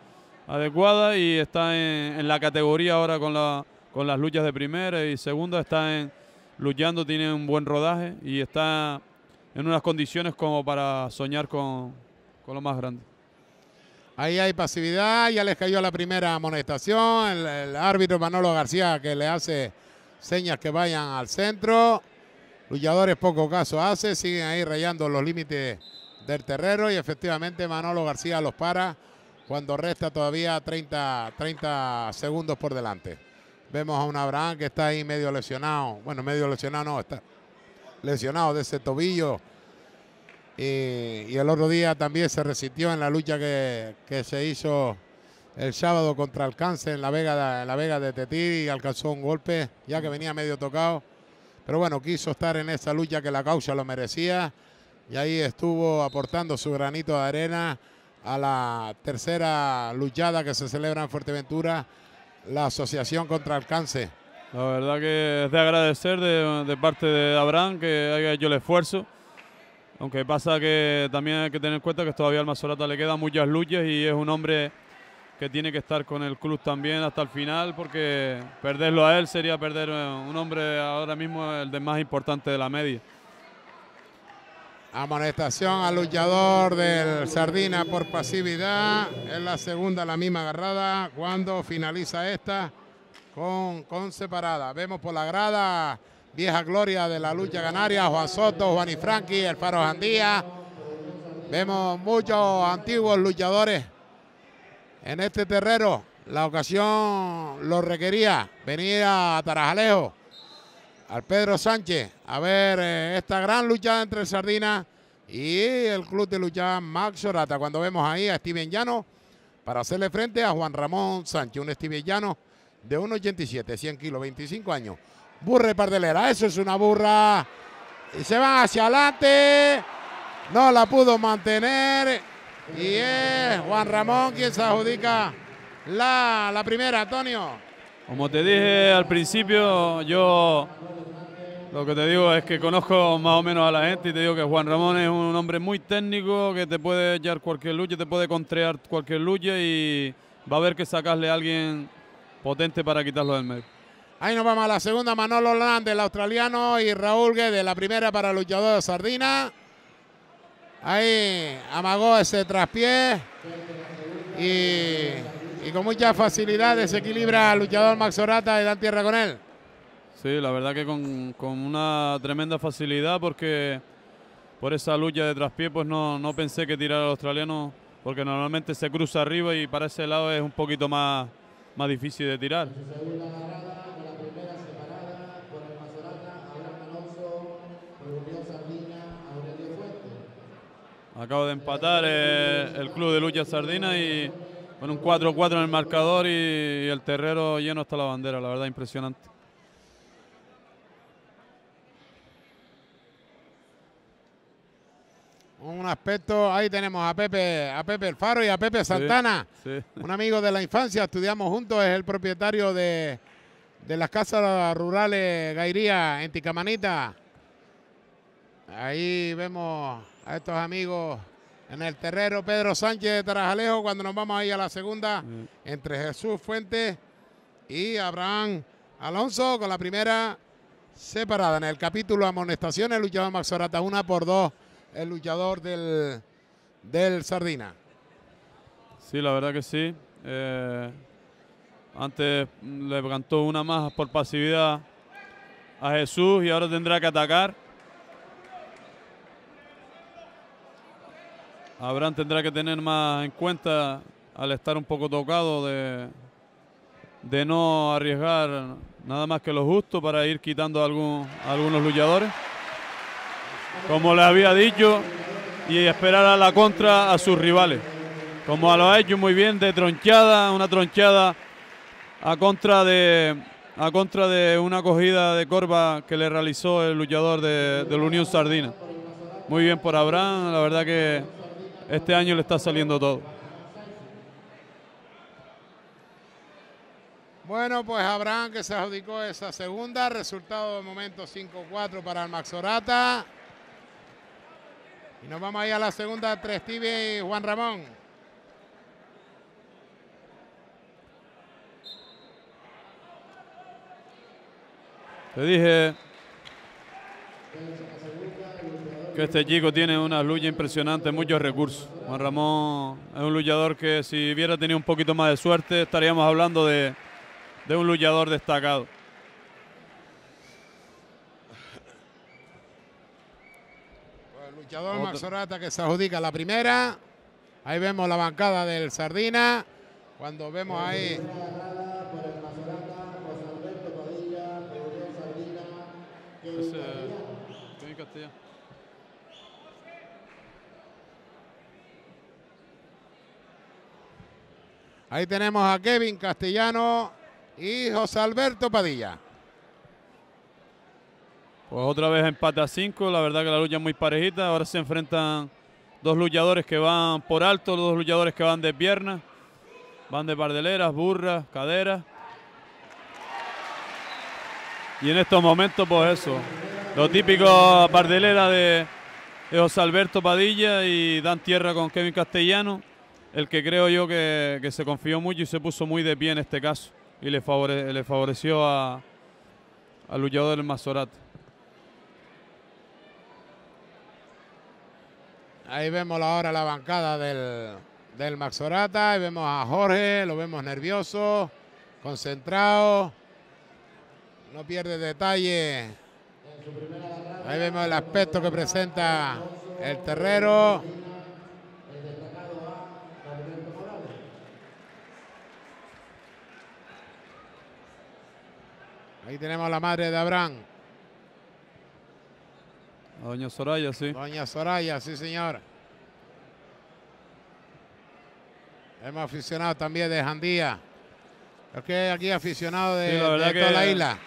adecuada y está en, la categoría ahora con, la, con las luchas de primera y segunda, está en luchando, tiene un buen rodaje y está en unas condiciones como para soñar con, lo más grande. Ahí hay pasividad, ya les cayó la primera amonestación, el, árbitro Manolo García que le hace señas que vayan al centro, luchadores poco caso hace, siguen ahí rayando los límites del terreno y efectivamente Manolo García los para cuando resta todavía 30, 30 segundos por delante. Vemos a un Abraham que está ahí medio lesionado. Bueno, medio lesionado no, está lesionado de ese tobillo. Y, el otro día también se resistió en la lucha que, se hizo el sábado contra Alcance en la Vega, la Vega de Tetí y alcanzó un golpe ya que venía medio tocado. Pero bueno, quiso estar en esa lucha que la causa lo merecía y ahí estuvo aportando su granito de arena a la tercera luchada que se celebra en Fuerteventura la Asociación contra el Cáncer. La verdad que es de agradecer de, parte de Abraham que haya hecho el esfuerzo. Aunque pasa que también hay que tener en cuenta que todavía al Mazorata le quedan muchas luchas y es un hombre que tiene que estar con el club también hasta el final porque perderlo a él sería perder eh, un hombre ahora mismo el de más importante de la media. Amonestación al luchador del Sardina por pasividad. Es la segunda, la misma agarrada. Cuando finaliza esta con, con separada. Vemos por la grada, vieja gloria de la lucha canaria, Juan Soto, Juan y Franqui, el Faro Jandía. Vemos muchos antiguos luchadores en este terrero, La ocasión lo requería venir a Tarajalejo al Pedro Sánchez. A ver, eh, esta gran lucha entre Sardina y el club de lucha Max Sorata. Cuando vemos ahí a Steven Llano para hacerle frente a Juan Ramón Sánchez. Un Steven Llano de 1,87, 100 kilos, 25 años. Burre pardelera, eso es una burra. Y se va hacia adelante. No la pudo mantener. Y es Juan Ramón quien se adjudica la, la primera, Antonio. Como te dije al principio, yo lo que te digo es que conozco más o menos a la gente y te digo que Juan Ramón es un hombre muy técnico, que te puede echar cualquier lucha, te puede contrear cualquier lucha y va a haber que sacarle a alguien potente para quitarlo del medio. Ahí nos vamos a la segunda, Manolo Orlando, el australiano, y Raúl Guedes, la primera para luchador de Sardina. Ahí amagó ese traspié y y con mucha facilidad desequilibra al luchador Max y dan tierra con él. Sí, la verdad que con, una tremenda facilidad porque por esa lucha de traspié pues no, pensé que tirara al australiano porque normalmente se cruza arriba y para ese lado es un poquito más, más difícil de tirar. Acabo de empatar eh, el club de lucha Sardina y con un 4-4 en el marcador y el terrero lleno hasta la bandera, la verdad impresionante. Un aspecto, ahí tenemos a Pepe, a Pepe El Faro y a Pepe Santana, un amigo de la infancia, estudiamos juntos, es el propietario de, de las casas rurales Gairía en Ticamanita. Ahí vemos a estos amigos en el terrero Pedro Sánchez de Tarajalejo cuando nos vamos ahí a la segunda entre Jesús Fuentes y Abraham Alonso con la primera separada en el capítulo amonestaciones el luchador Max una por dos el luchador del, del Sardina Sí, la verdad que sí eh, antes le cantó una más por pasividad a Jesús y ahora tendrá que atacar Abraham tendrá que tener más en cuenta al estar un poco tocado de, de no arriesgar nada más que lo justo para ir quitando a, algún, algunos luchadores. Como le había dicho, y esperar a la contra a sus rivales. Como lo ha hecho muy bien de tronchada, una tronchada a contra de, a contra de una cogida de corva que le realizó el luchador de, de la Unión Sardina. Muy bien por Abraham, la verdad que este año le está saliendo todo. Bueno, pues Abraham que se adjudicó esa segunda. Resultado de momento 5-4 para el Maxorata. Y nos vamos ahí a la segunda, tres tibia y Juan Ramón. Te dije este chico tiene una lucha impresionante, muchos recursos. Juan Ramón es un luchador que si hubiera tenido un poquito más de suerte estaríamos hablando de, de un luchador destacado. Pues el luchador Max que se adjudica la primera. Ahí vemos la bancada del Sardina. Cuando vemos ahí Ahí tenemos a Kevin Castellano y José Alberto Padilla. Pues otra vez empate a 5, la verdad que la lucha es muy parejita, ahora se enfrentan dos luchadores que van por alto, dos luchadores que van de pierna, van de pardeleras, burras, caderas. Y en estos momentos, pues eso, lo típico pardelera de José Alberto Padilla y dan tierra con Kevin Castellano el que creo yo que, se confió mucho y se puso muy de pie en este caso y le, le favoreció a, al luchador del Mazorata Ahí vemos ahora la bancada del, del Maxorata. Ahí vemos a Jorge, lo vemos nervioso, concentrado. No pierde detalle. Ahí vemos el aspecto que presenta el terrero. Ahí tenemos a la madre de Abraham. Doña Soraya, sí. Doña Soraya, sí, señor. Hemos aficionado también de Jandía. Es que aquí aficionado de, toda la isla.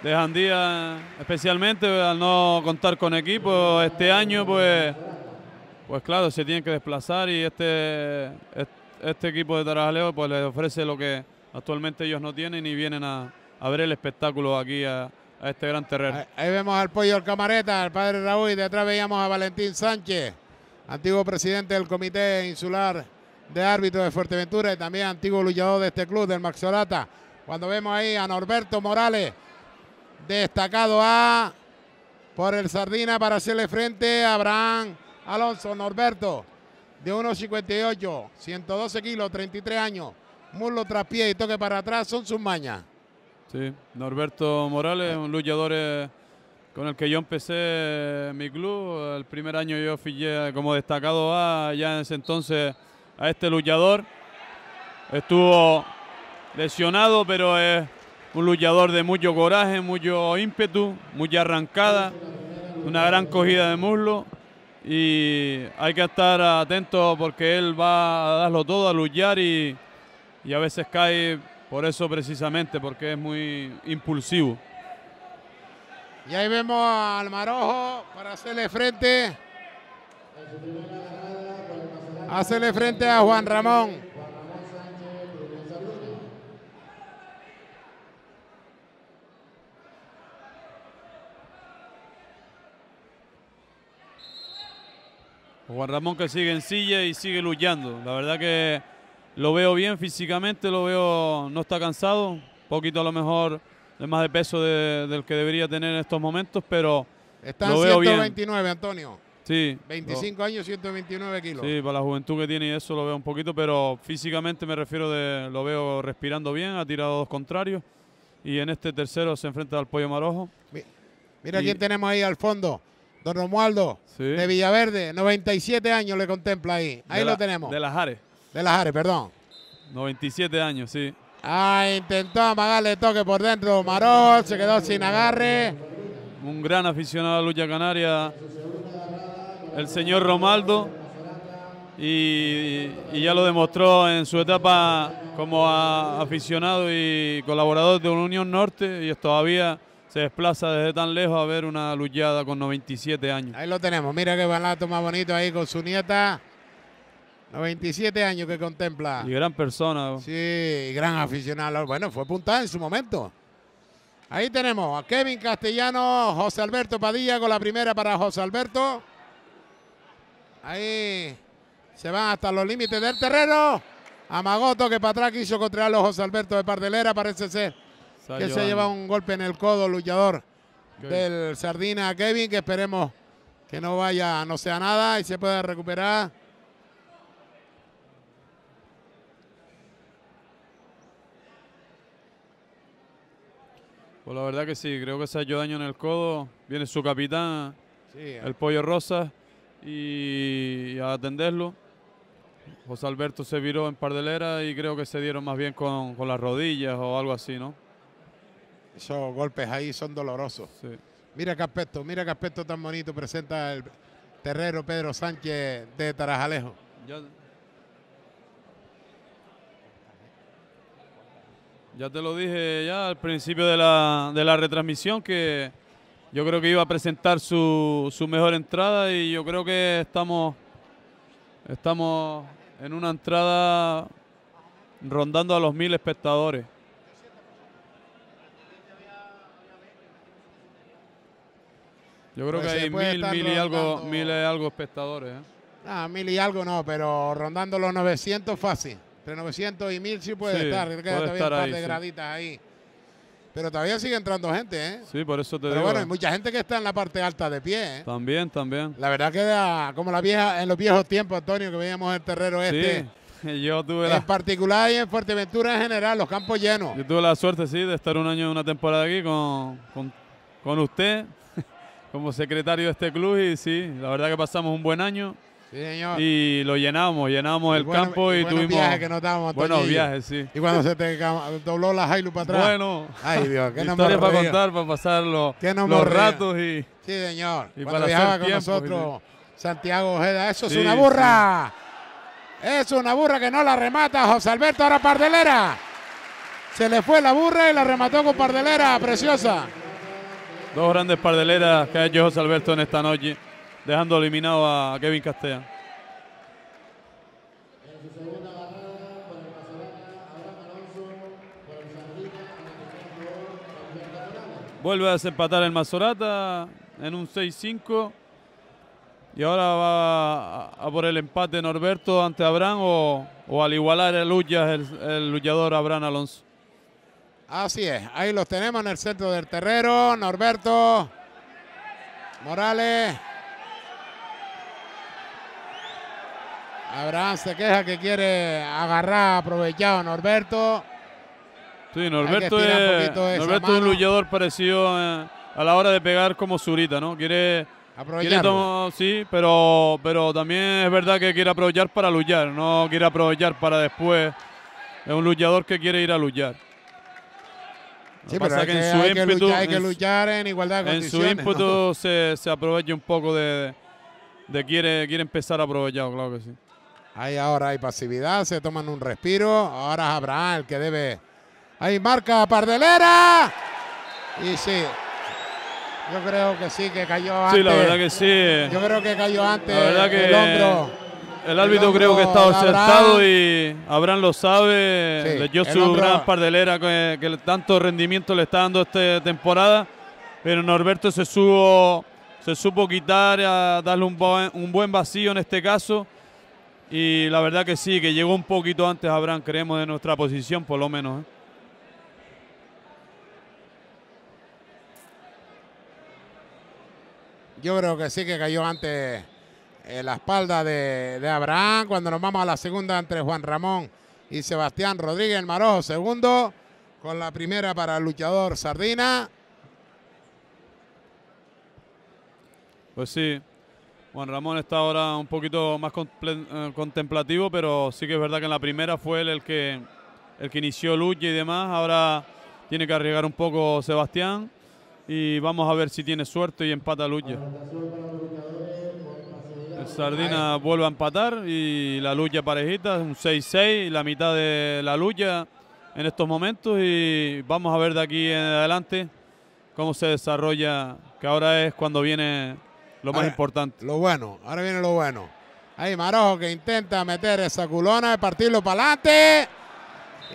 De Jandía, especialmente al no contar con equipo este año, pues, pues claro, se tienen que desplazar y este, este, equipo de Tarajaleo pues les ofrece lo que actualmente ellos no tienen y vienen a, a ver el espectáculo aquí a, este gran terreno. Ahí, vemos al pollo del camareta, al padre Raúl y detrás veíamos a Valentín Sánchez, antiguo presidente del Comité Insular de árbitro de Fuerteventura y también antiguo luchador de este club, del Maxolata. Cuando vemos ahí a Norberto Morales, destacado a por el Sardina para hacerle frente a Abraham Alonso Norberto, de 1,58, 112 kilos, 33 años, muslo tras pie y toque para atrás, son sus mañas. Sí, Norberto Morales, un luchador eh, con el que yo empecé eh, mi club. El primer año yo fui eh, como destacado ya en ese entonces, a este luchador. Estuvo lesionado, pero es un luchador de mucho coraje, mucho ímpetu, mucha arrancada, una gran cogida de muslo. Y hay que estar atento porque él va a darlo todo, a luchar y, y a veces cae por eso precisamente, porque es muy impulsivo. Y ahí vemos al Marojo para hacerle frente. Hacerle frente a Juan Ramón. Juan Ramón que sigue en silla y sigue luchando. La verdad que lo veo bien físicamente, lo veo, no está cansado, poquito a lo mejor de más de peso del que debería tener en estos momentos, pero está 129, Antonio. Sí. 25 años, 129 kilos. Sí, para la juventud que tiene y eso lo veo un poquito, pero físicamente me refiero de lo veo respirando bien, ha tirado dos contrarios y en este tercero se enfrenta al Pollo Marojo. mira quién tenemos ahí al fondo. Don Romualdo de Villaverde, 97 años le contempla ahí. Ahí lo tenemos. De las Ares. De la Ares, perdón. 97 años, sí. Ah, intentó amagarle toque por dentro Marol, se quedó sin agarre. Un gran aficionado a la lucha canaria, el señor Romaldo. Y, ya lo demostró en su etapa como aficionado y colaborador de Unión Norte y todavía se desplaza desde tan lejos a ver una luchada con 97 años. Ahí lo tenemos, mira qué balato más bonito ahí con su nieta. 97 años que contempla. Y gran persona. Sí, gran aficionado. Bueno, fue puntada en su momento. Ahí tenemos a Kevin Castellano, José Alberto Padilla con la primera para José Alberto. Ahí se van hasta los límites del terreno. Amagoto que para atrás quiso controlar los José Alberto de Pardelera, parece ser que se lleva un golpe en el codo luchador del Sardina Kevin, que esperemos que no vaya, no sea nada y se pueda recuperar. Pues la verdad que sí, creo que se ha hecho daño en el codo. Viene su capitán, eh. el Pollo Rosa, y, a atenderlo. José Alberto se viró en Pardelera y creo que se dieron más bien con, las rodillas o algo así, ¿no? Esos golpes ahí son dolorosos. Mira qué aspecto, mira qué aspecto tan bonito presenta el terrero Pedro Sánchez de Tarajalejo. Ya te lo dije ya al principio de la, de la retransmisión que yo creo que iba a presentar su, su mejor entrada y yo creo que estamos, estamos en una entrada rondando a los mil espectadores. Yo creo pues que hay mil, mil y, algo, mil algo espectadores. ¿eh? Ah, mil y algo no, pero rondando los 900 fácil. Entre 900 y 1000 sí puede estar. creo que todavía un par de graditas ahí. Pero todavía sigue entrando gente, ¿eh? Sí, por eso te digo. bueno, hay mucha gente que está en la parte alta de pie, ¿eh? También, también. La verdad que como la vieja, en los viejos tiempos, Antonio, que veíamos el terrero este. yo tuve En la... particular y en Fuerteventura en general, los campos llenos. Yo tuve la suerte, sí, de estar un año, una temporada aquí con, con usted como secretario de este club y sí, la verdad que pasamos un buen año. Y lo llenamos, llenamos el campo y, tuvimos. buenos viajes, sí. Y cuando se te dobló la Jailu para atrás. Bueno, ay Dios, qué historia para contar, para pasar los, ratos y. Sí, señor. Y para viajaba con nosotros Santiago Ojeda, eso es una burra. Es una burra que no la remata José Alberto ahora Pardelera. Se le fue la burra y la remató con Pardelera, preciosa. Dos grandes pardeleras que ha hecho José Alberto en esta noche dejando eliminado a Kevin Castella. Vuelve a desempatar el Mazorata en un 6-5. Y ahora va a por el empate Norberto ante Abraham o, al igualar el, Ullas, el, luchador Abraham Alonso. Así es, ahí los tenemos en el centro del terrero. Norberto Morales Abraham se queja que quiere agarrar aprovechado Norberto. Sí, Norberto, es, Norberto un luchador parecido eh, a, la hora de pegar como Zurita, ¿no? Quiere aprovechar. Sí, pero, pero también es verdad que quiere aprovechar para luchar, no quiere aprovechar para después. Es un luchador que quiere ir a luchar. Sí, pero hay que, en su ímpetu, que luchar en igualdad de En su ímpetu se, se aprovecha un poco de, de, quiere, quiere empezar aprovechado, claro que sí. Ahí ahora hay pasividad, se toman un respiro. Ahora Abraham el que debe. Ahí marca Pardelera. Y sí. Yo creo que sí, que cayó antes. Sí, la verdad que sí. Yo creo que cayó antes que el hombro. El árbitro creo que está observado y Abraham lo sabe. Yo le dio gran pardelera que, tanto rendimiento le está dando esta temporada. Pero Norberto se se supo quitar, a darle un, un buen vacío en este caso. Y la verdad que sí, que llegó un poquito antes Abraham, creemos, de nuestra posición, por lo menos. ¿eh? Yo creo que sí que cayó antes eh, la espalda de, Abraham. Cuando nos vamos a la segunda entre Juan Ramón y Sebastián Rodríguez, el Marojo segundo. Con la primera para el luchador Sardina. Pues sí, Juan Ramón está ahora un poquito más eh, contemplativo, pero sí que es verdad que en la primera fue el que, el que inició lucha y demás. Ahora tiene que arriesgar un poco Sebastián y vamos a ver si tiene suerte y empata lucha. El Sardina vuelve a empatar y la lucha parejita, un 6-6, la mitad de la lucha en estos momentos y vamos a ver de aquí en adelante cómo se desarrolla, que ahora es cuando viene lo más importante. Lo bueno, ahora viene lo bueno. Ahí Marojo que intenta meter esa culona, partirlo para adelante.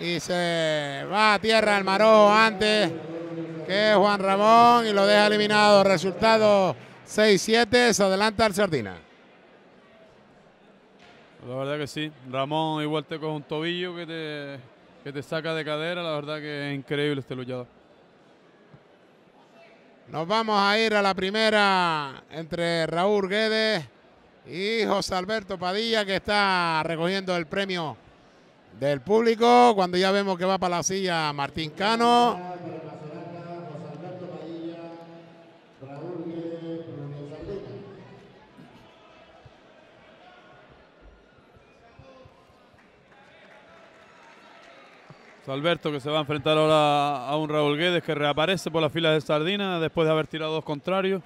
Y se va a tierra el Marojo antes que Juan Ramón y lo deja eliminado. Resultado 6-7, se adelanta el Sardina. La verdad que sí, Ramón igual te con un tobillo que te, que te saca de cadera, la verdad que es increíble este luchador. Nos vamos a ir a la primera entre Raúl Guedes y José Alberto Padilla, que está recogiendo el premio del público. Cuando ya vemos que va para la silla Martín Cano. Alberto que se va a enfrentar ahora a un Raúl Guedes que reaparece por las filas de Sardina después de haber tirado dos contrarios.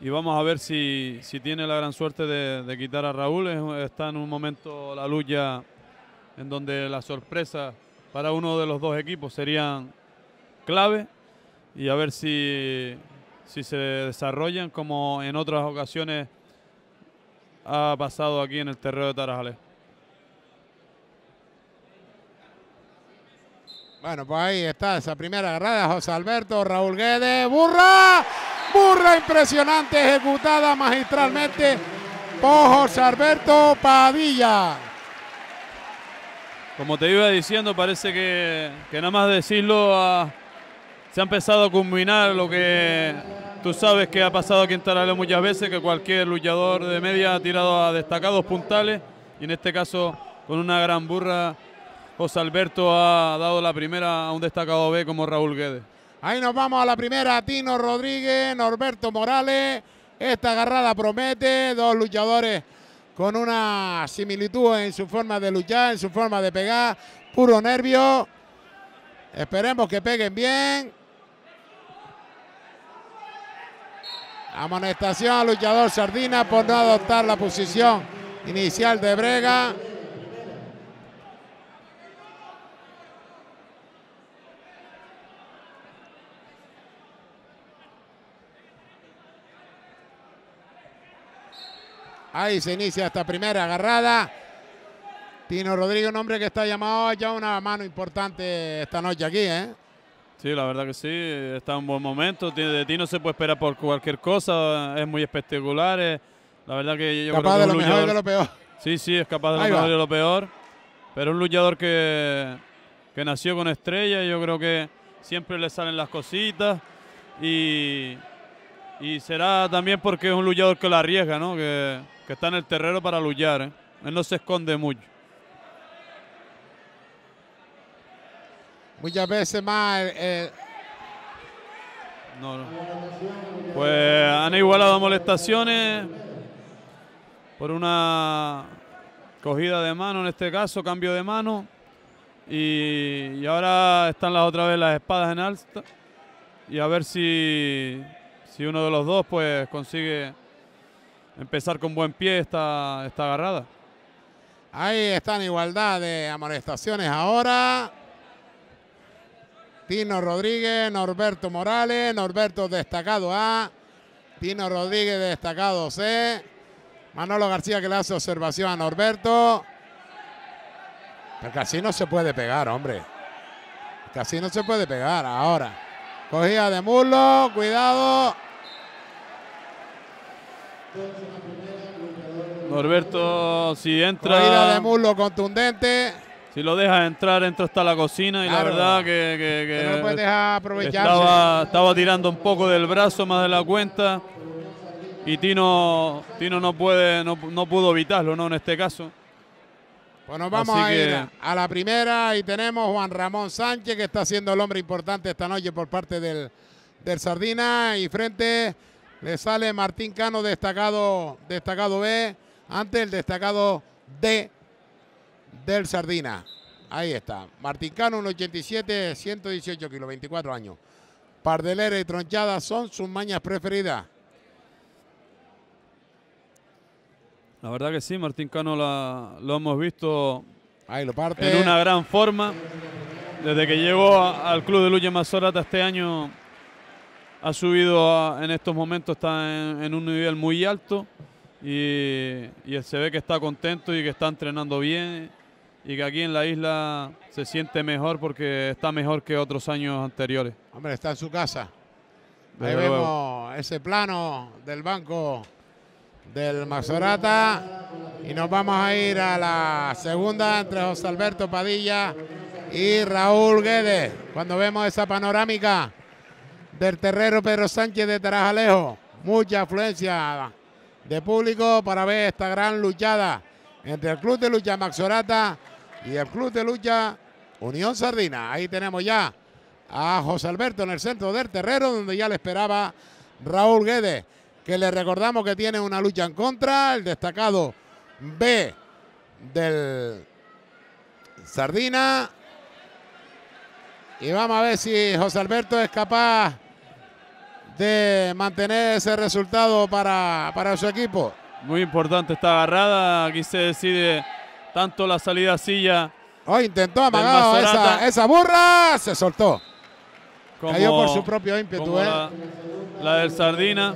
Y vamos a ver si, si tiene la gran suerte de, quitar a Raúl. Está en un momento la lucha en donde la sorpresa para uno de los dos equipos serían clave. Y a ver si, si se desarrollan como en otras ocasiones ha pasado aquí en el terreno de Tarajales. Bueno, pues ahí está esa primera agarrada. José Alberto, Raúl Guedes, burra. Burra impresionante, ejecutada magistralmente por José Alberto Padilla. Como te iba diciendo, parece que, nada más decirlo, ah, se ha empezado a combinar lo que tú sabes que ha pasado aquí en Taralé muchas veces, que cualquier luchador de media ha tirado a destacados puntales y en este caso con una gran burra Alberto ha dado la primera a un destacado B como Raúl Guedes. Ahí nos vamos a la primera, Tino Rodríguez, Norberto Morales. Esta agarrada promete, dos luchadores con una similitud en su forma de luchar, en su forma de pegar, puro nervio. Esperemos que peguen bien. Amonestación al luchador Sardina por no adoptar la posición inicial de Brega. Ahí se inicia esta primera agarrada. Tino Rodríguez, un hombre que está llamado ya una mano importante esta noche aquí, ¿eh? Sí, la verdad que sí, está en un buen momento. Tino se puede esperar por cualquier cosa, es muy espectacular. Eh. La verdad que yo capaz de lo mejor y de lo peor. Sí, sí, es capaz de lo mejor peor. Pero un luchador que, que nació con estrella, yo creo que siempre le salen las cositas. Y, y será también porque es un luchador que la arriesga, ¿no? Que, que está en el terreno para luchar. ¿eh? Él no se esconde mucho. Muchas veces más. Eh, eh. no. Pues han igualado molestaciones por una cogida de mano en este caso, cambio de mano. Y, ahora están las otra vez las espadas en alta. Y a ver si, si uno de los dos pues consigue empezar con buen pie esta, agarrada. Ahí está igualdad de amonestaciones ahora. Tino Rodríguez, Norberto Morales, Norberto destacado A, Tino Rodríguez destacado C, Manolo García que le hace observación a Norberto. Porque no se puede pegar, hombre. Casi no se puede pegar ahora. Cogida de muslo, cuidado. Norberto, si entra. de mulo contundente. Si lo deja entrar, entra hasta la cocina y la verdad que, que, no aprovecharse. Estaba, tirando un poco del brazo más de la cuenta y Tino, no puede, no, pudo evitarlo, ¿no? En este caso. Pues nos vamos a ir a la primera y tenemos Juan Ramón Sánchez que está siendo el hombre importante esta noche por parte del, del Sardina y frente le sale Martín Cano, destacado, destacado B, ante el destacado D del Sardina. Ahí está. Martín Cano, 1,87, 118 kilos, 24 años. Pardelera y tronchada son sus mañas preferidas. La verdad que sí, Martín Cano lo hemos visto en una gran forma. Desde que llegó al club de Luya Mazorata este año ha subido en estos momentos, está en, un nivel muy alto y, se ve que está contento y que está entrenando bien y que aquí en la isla se siente mejor porque está mejor que otros años anteriores. Hombre, está en su casa. Ahí vemos ese plano del banco del Mazorata y nos vamos a ir a la segunda entre José Alberto Padilla y Raúl Guedes. Cuando vemos esa panorámica del terrero Pedro Sánchez de Tarajalejo. Mucha afluencia de público para ver esta gran luchada entre el Club de Lucha Maxorata y el Club de Lucha Unión Sardina. Ahí tenemos ya a José Alberto en el centro del terrero, donde ya le esperaba Raúl Guedes, que le recordamos que tiene una lucha en contra, el destacado B del Sardina. Y vamos a ver si José Alberto es capaz de mantener ese resultado para, su equipo. Muy importante esta agarrada. Aquí se decide tanto la salida silla. hoy oh, intentó amagado esa, burra. Se soltó. Cayó por su propio ímpetu. Eh. La, del Sardina.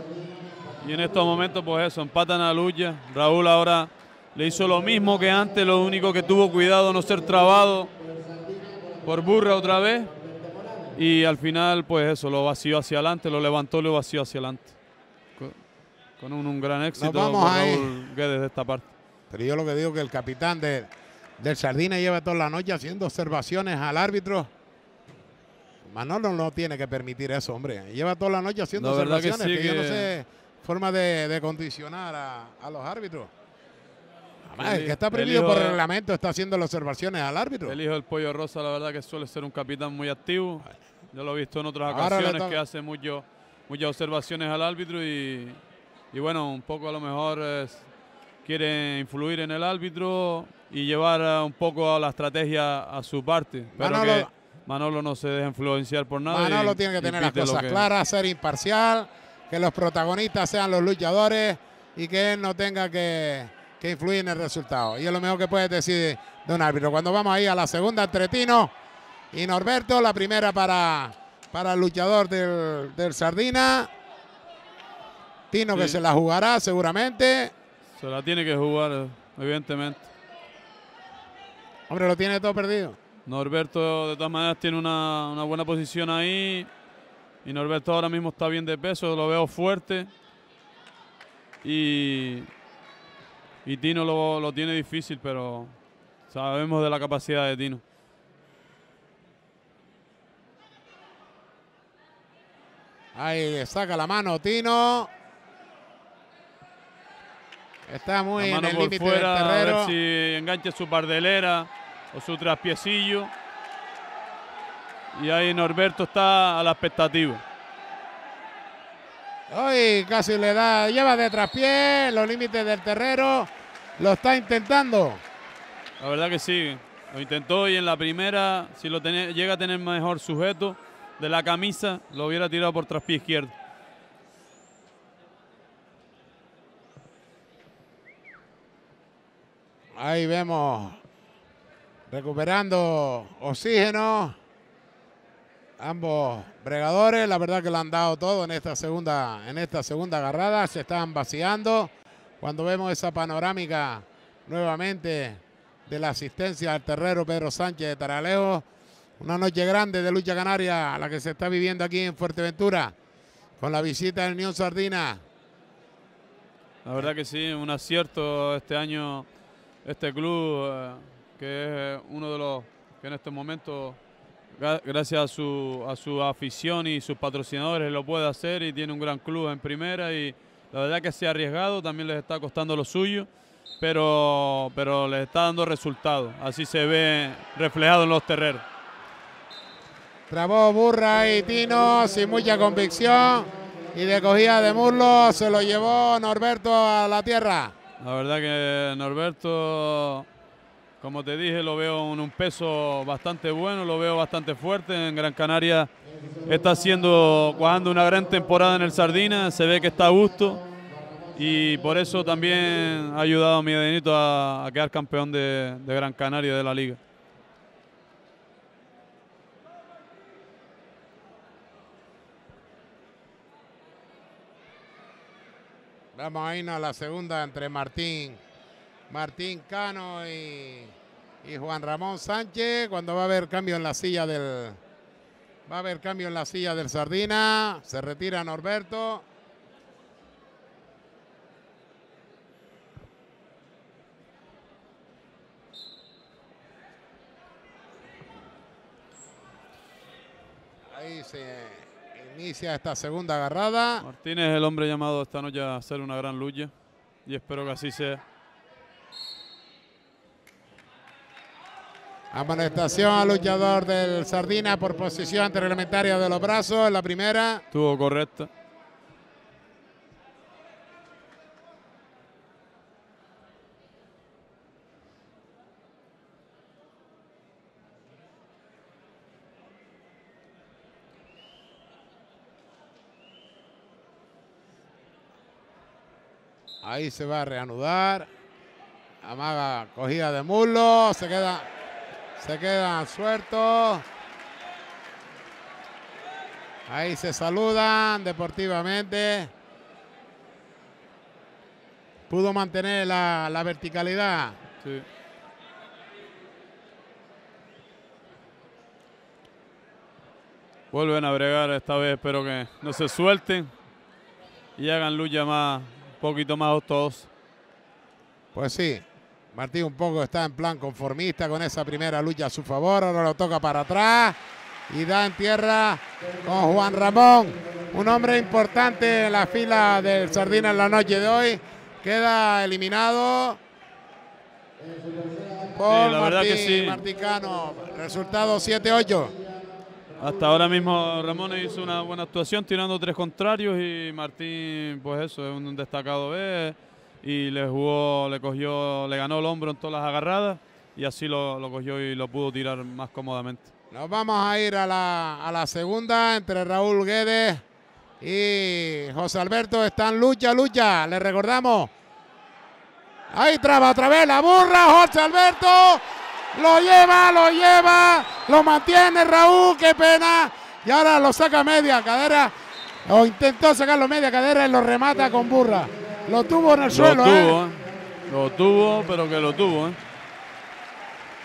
Y en estos momentos, pues eso, empatan a Luya. Raúl ahora le hizo lo mismo que antes. Lo único que tuvo cuidado no ser trabado por burra otra vez. Y al final, pues eso, lo vació hacia adelante, lo levantó, lo vació hacia adelante. Con, un, gran éxito vamos a Guedes de esta parte. Pero yo lo que digo que el capitán del Sardina lleva toda la noche haciendo observaciones al árbitro. Manolo no tiene que permitir eso, hombre. Lleva toda la noche haciendo observaciones, que, no sé forma de, de condicionar a, a los árbitros. Eh, el que está prohibido por reglamento está haciendo las observaciones al árbitro. El hijo del Pollo Rosa, la verdad que suele ser un capitán muy activo. Yo lo he visto en otras ocasiones que hace mucho, muchas observaciones al árbitro y, bueno, un poco a lo mejor quiere influir en el árbitro y llevar eh, un poco a la estrategia a su parte. Pero Manolo, que Manolo no se deja influenciar por nada. Manolo tiene que tener las cosas claras, ser imparcial, que los protagonistas sean los luchadores y que él no tenga que influye en el resultado. Y es lo mejor que puede decir de un árbitro. Cuando vamos ahí a la segunda, entre Tino y Norberto. La primera para, para el luchador del, del Sardina. Tino que se la jugará seguramente. Se la tiene que jugar, evidentemente. Hombre, lo tiene todo perdido. Norberto, de todas maneras, tiene una buena posición ahí. Y Norberto ahora mismo está bien de peso, lo veo fuerte. Y y Tino lo, tiene difícil, pero sabemos de la capacidad de Tino. Ahí saca la mano Tino. Está muy en el por fuera, del A ver si engancha su pardelera o su traspiecillo. Y ahí Norberto está a la expectativa. Hoy casi le da, lleva de traspié los límites del terrero. Lo está intentando. La verdad que sí. Lo intentó y en la primera, si lo llega a tener mejor sujeto de la camisa, lo hubiera tirado por traspié izquierdo. Ahí vemos recuperando oxígeno. Ambos bregadores, la verdad que lo han dado todo en esta segunda, en esta segunda agarrada. Se están vaciando. Cuando vemos esa panorámica nuevamente de la asistencia al terrero Pedro Sánchez de Taralejo. Una noche grande de lucha canaria a la que se está viviendo aquí en Fuerteventura con la visita del Unión Sardina. La verdad que sí, un acierto este año este club eh, que es uno de los que en este momento gracias a su, afición y sus patrocinadores lo puede hacer y tiene un gran club en primera y la verdad que se ha arriesgado, también les está costando lo suyo, pero, pero les está dando resultados, así se ve reflejado en los terreros. Trabó Burra y Tino sin mucha convicción y de cogida de murlo se lo llevó Norberto a la tierra. La verdad que Norberto como te dije, lo veo en un peso bastante bueno, lo veo bastante fuerte. En Gran Canaria está haciendo, cuajando una gran temporada en el Sardina, se ve que está a gusto y por eso también ha ayudado a mi Adenito a, quedar campeón de, Gran Canaria de la liga. Vamos a a la segunda entre Martín, Martín Cano y y Juan Ramón Sánchez cuando va a haber cambio en la silla del va a haber cambio en la silla del Sardina se retira Norberto ahí se inicia esta segunda agarrada Martínez es el hombre llamado esta noche a hacer una gran lucha y espero que así sea Amonestación al luchador del Sardina por posición antirreglamentaria de los brazos. La primera. Estuvo correcto. Ahí se va a reanudar. Amaga cogida de muslo. Se queda se queda suelto. Ahí se saludan deportivamente. Pudo mantener la, verticalidad. Sí. Vuelven a bregar esta vez, espero que no se suelten y hagan lucha más, un poquito más todos. Pues sí, Martín un poco está en plan conformista con esa primera lucha a su favor. Ahora lo toca para atrás y da en tierra con Juan Ramón. Un hombre importante en la fila del Sardina en la noche de hoy. Queda eliminado por la Martín, que Marticano. Resultado 7-8. Hasta ahora mismo Ramón hizo una buena actuación tirando tres contrarios y Martín, pues eso, es un destacado B y le jugó, le cogió, le ganó el hombro en todas las agarradas y así lo, cogió y lo pudo tirar más cómodamente. Nos vamos a ir a la, a la segunda entre Raúl Guedes y José Alberto. Están lucha, lucha, le recordamos. Ahí traba otra vez la burra, José Alberto. Lo lleva, lo lleva, lo mantiene Raúl, qué pena. Y ahora lo saca media cadera, o intentó sacarlo media cadera y lo remata con burra. Lo tuvo en el suelo, ¿eh? ¿eh? Lo tuvo, pero que lo tuvo, ¿eh?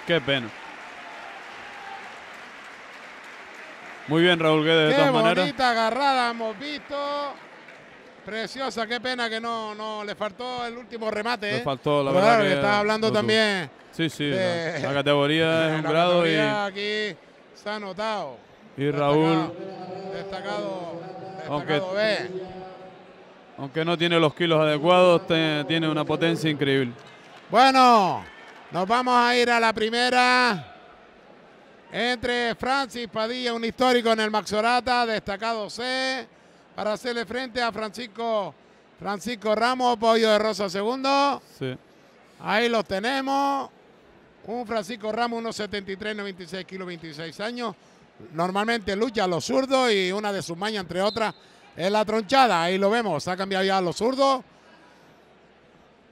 Qué pena. Muy bien, Raúl Guedes, de todas maneras. Qué bonita agarrada hemos visto. Preciosa, qué pena que no, no le faltó el último remate. Le faltó, la verdad. Claro, que estaba hablando también. Sí, sí, la, categoría es un grado y. Aquí se ha notado. Y Raúl. Destacado, aunque, aunque no tiene los kilos adecuados, tiene una potencia increíble. Bueno, nos vamos a ir a la primera. Entre Francis Padilla, un histórico en el Maxorata, destacado C, para hacerle frente a Francisco, Francisco Ramos, Pollo de Rosa segundo. Sí. Ahí los tenemos. Un Francisco Ramos, unos 73, 96 kilos, 26 años. Normalmente lucha a los zurdos y una de sus mañas, entre otras, en la tronchada. Ahí lo vemos. Ha cambiado ya a los zurdos.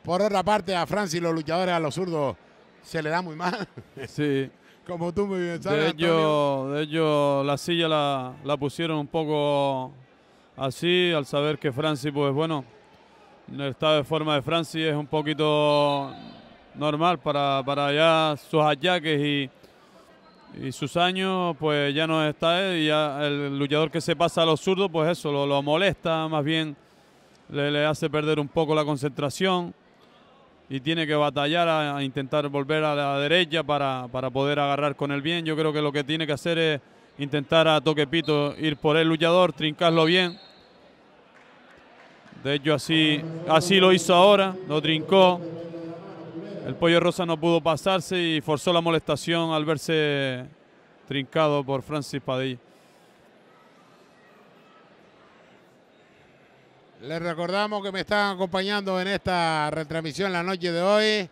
Por otra parte, a Francis, los luchadores a los zurdos se le da muy mal. Sí. Como tú muy bien De hecho, de la silla la, pusieron un poco así, al saber que Francis, pues bueno, el estado de forma de Francis es un poquito normal para, para allá sus achaques y y sus años pues ya no está eh, el luchador que se pasa a los zurdos pues eso lo, molesta más bien le, hace perder un poco la concentración y tiene que batallar a, intentar volver a la derecha para, para, poder agarrar con el bien yo creo que lo que tiene que hacer es intentar a toquepito ir por el luchador trincarlo bien de hecho así así lo hizo ahora lo trincó el pollo rosa no pudo pasarse y forzó la molestación al verse trincado por Francis Padilla. Les recordamos que me están acompañando en esta retransmisión la noche de hoy.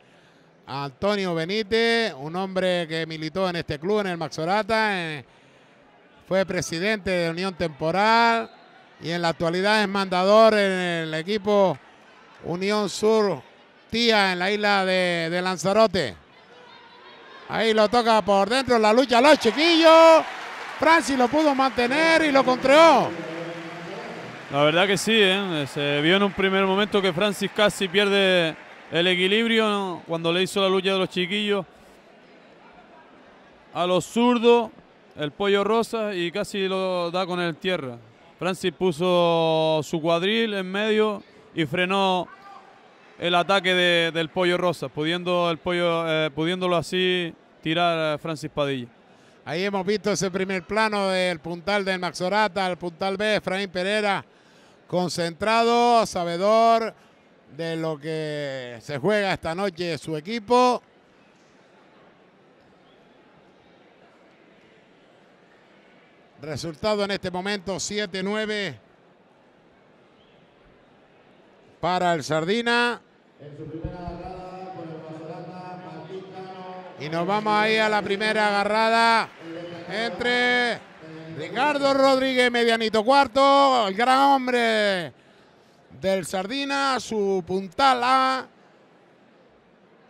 Antonio Benítez, un hombre que militó en este club, en el Maxorata, eh, fue presidente de Unión Temporal y en la actualidad es mandador en el equipo Unión Sur Tía en la isla de, Lanzarote. Ahí lo toca por dentro, la lucha los chiquillos. Francis lo pudo mantener y lo contreó. La verdad que sí, ¿eh? se vio en un primer momento que Francis casi pierde el equilibrio cuando le hizo la lucha de los chiquillos a los zurdos, el pollo rosa y casi lo da con el tierra. Francis puso su cuadril en medio y frenó el ataque del Pollo Rosa, pudiendo el pollo, eh, pudiéndolo así tirar Francis Padilla. Ahí hemos visto ese primer plano del puntal del Maxorata, el puntal B, Efraín Pereira, concentrado, sabedor de lo que se juega esta noche su equipo. Resultado en este momento 7-9 para el Sardina. Y nos vamos ahí a la primera agarrada entre Ricardo Rodríguez, medianito cuarto, el gran hombre del Sardina, su puntal A.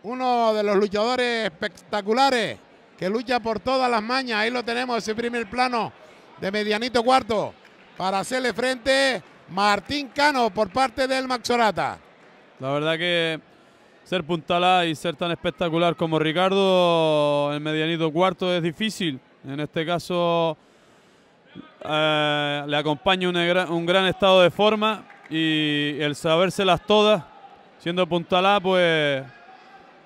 Uno de los luchadores espectaculares que lucha por todas las mañas. Ahí lo tenemos, ese primer plano de medianito cuarto para hacerle frente Martín Cano por parte del Maxorata. La verdad que ser puntalá y ser tan espectacular como Ricardo, en medianito cuarto es difícil. En este caso eh, le acompaña un, gran estado de forma y el sabérselas todas, siendo puntalá, pues,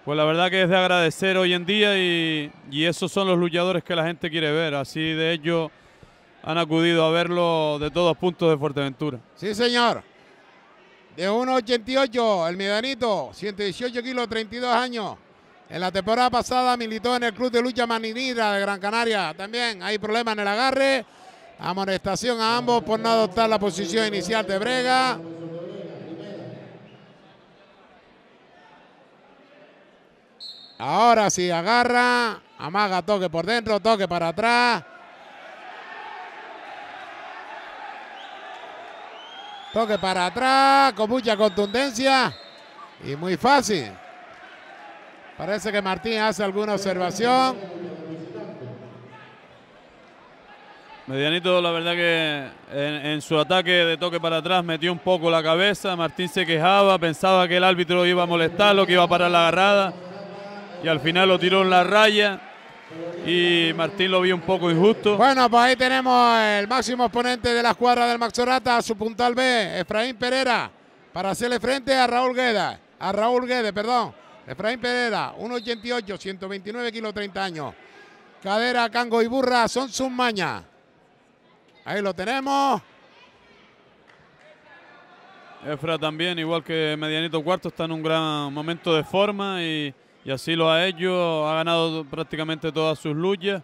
pues la verdad que es de agradecer hoy en día y, esos son los luchadores que la gente quiere ver. Así de ello han acudido a verlo de todos puntos de Fuerteventura. Sí, señor de 1,88, el medianito, 118 kilos, 32 años. En la temporada pasada militó en el Club de Lucha Maninida de Gran Canaria. También hay problemas en el agarre. Amonestación a ambos por no adoptar la posición inicial de Brega. Ahora sí, agarra, amaga toque por dentro, toque para atrás. Toque para atrás con mucha contundencia y muy fácil. Parece que Martín hace alguna observación. Medianito, la verdad que en, su ataque de toque para atrás metió un poco la cabeza. Martín se quejaba, pensaba que el árbitro iba a molestarlo, que iba a parar la agarrada. Y al final lo tiró en la raya y Martín lo vio un poco injusto. Bueno, pues ahí tenemos el máximo exponente de la escuadra del Maxorata, su puntal B, Efraín Pereira, para hacerle frente a Raúl Guedes, a Raúl Guedes, perdón. Efraín Pereira, 1,88, 129 kilos, 30 años. Cadera, cango y burra son sus mañas. Ahí lo tenemos. Efra también, igual que Medianito Cuarto, está en un gran momento de forma y y así lo ha hecho, ha ganado prácticamente todas sus luchas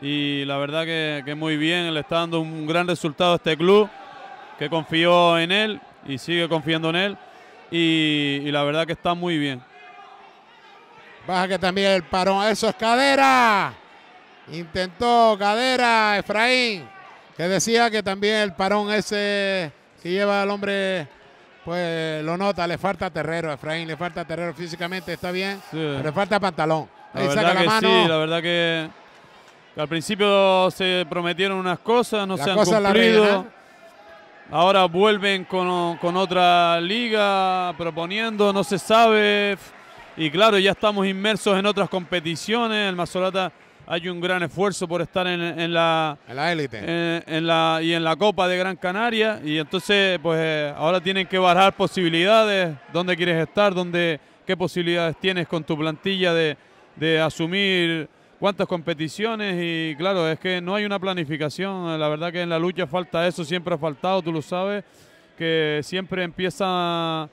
y la verdad que, muy bien, le está dando un gran resultado a este club que confió en él y sigue confiando en él y, la verdad que está muy bien. Baja que también el parón, eso es cadera. Intentó cadera Efraín, que decía que también el parón ese que lleva al hombre pues lo nota, le falta terrero, Efraín, le falta terrero físicamente, está bien, pero le falta pantalón. Ahí la saca la mano. Sí, la verdad que, al principio se prometieron unas cosas, no se han cumplido. Ahora vuelven con, con otra liga proponiendo, no se sabe. Y claro, ya estamos inmersos en otras competiciones. El Mazorata hay un gran esfuerzo por estar en, la en la élite eh, en, la y en la Copa de Gran Canaria y entonces pues eh, ahora tienen que bajar posibilidades dónde quieres estar dónde qué posibilidades tienes con tu plantilla de, de asumir cuántas competiciones y claro es que no hay una planificación la verdad que en la lucha falta eso siempre ha faltado tú lo sabes que siempre empieza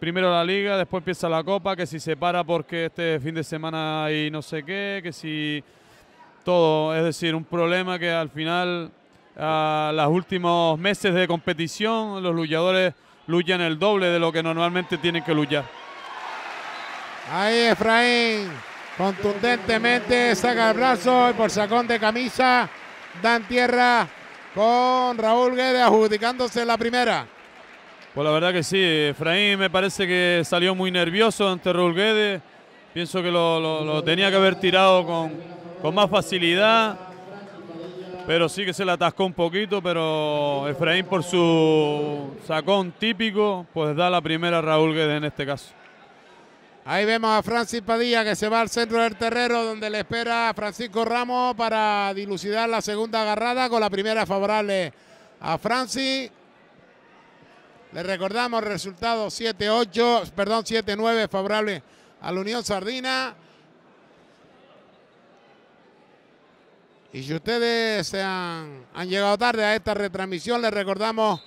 primero la liga, después empieza la copa, que si se para porque este fin de semana hay no sé qué, que si todo. Es decir, un problema que al final, a ah, los últimos meses de competición, los luchadores luchan el doble de lo que normalmente tienen que luchar. Ahí Efraín contundentemente saca el brazo y por sacón de camisa dan tierra con Raúl Guedes adjudicándose la primera. Pues la verdad que sí, Efraín me parece que salió muy nervioso ante Raúl Guedes. Pienso que lo tenía que haber tirado con, con más facilidad. Pero sí que se le atascó un poquito, pero Efraín por su sacón típico, pues da la primera a Raúl Guedes en este caso. Ahí vemos a Francis Padilla que se va al centro del terrero, donde le espera Francisco Ramos para dilucidar la segunda agarrada con la primera favorable a Francis. Le recordamos resultado 7-8, perdón, 7-9 favorable a la Unión Sardina. Y si ustedes se han, llegado tarde a esta retransmisión, les recordamos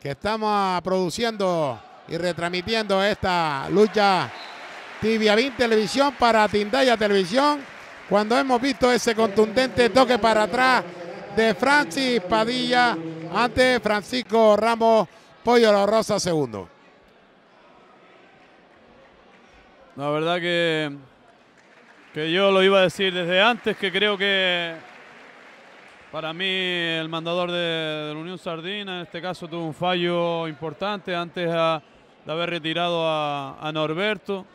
que estamos produciendo y retransmitiendo esta lucha 20 Televisión para Tindaya Televisión. Cuando hemos visto ese contundente toque para atrás de Francis Padilla ante Francisco Ramos Pollo La Rosa segundo. La verdad que, que yo lo iba a decir desde antes, que creo que para mí el mandador de, la Unión Sardina en este caso tuvo un fallo importante antes de haber retirado a, Norberto.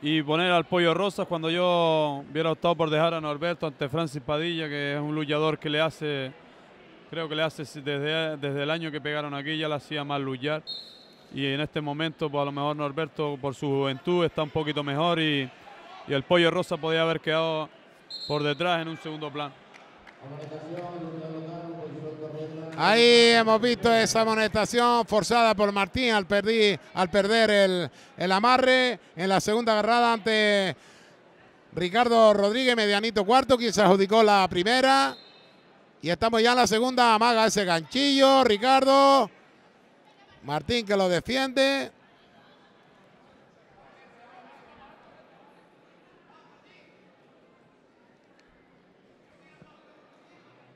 Y poner al Pollo Rosas cuando yo hubiera optado por dejar a Norberto ante Francis Padilla, que es un luchador que le hace, creo que le hace desde, desde el año que pegaron aquí, ya le hacía mal luchar. Y en este momento, pues a lo mejor Norberto por su juventud está un poquito mejor y, y el Pollo Rosa podía haber quedado por detrás en un segundo plan. Ahí hemos visto esa amonestación forzada por Martín al, perdí, al perder el, el, amarre en la segunda agarrada ante Ricardo Rodríguez, medianito cuarto, quien se adjudicó la primera. Y estamos ya en la segunda, amaga ese ganchillo, Ricardo. Martín que lo defiende.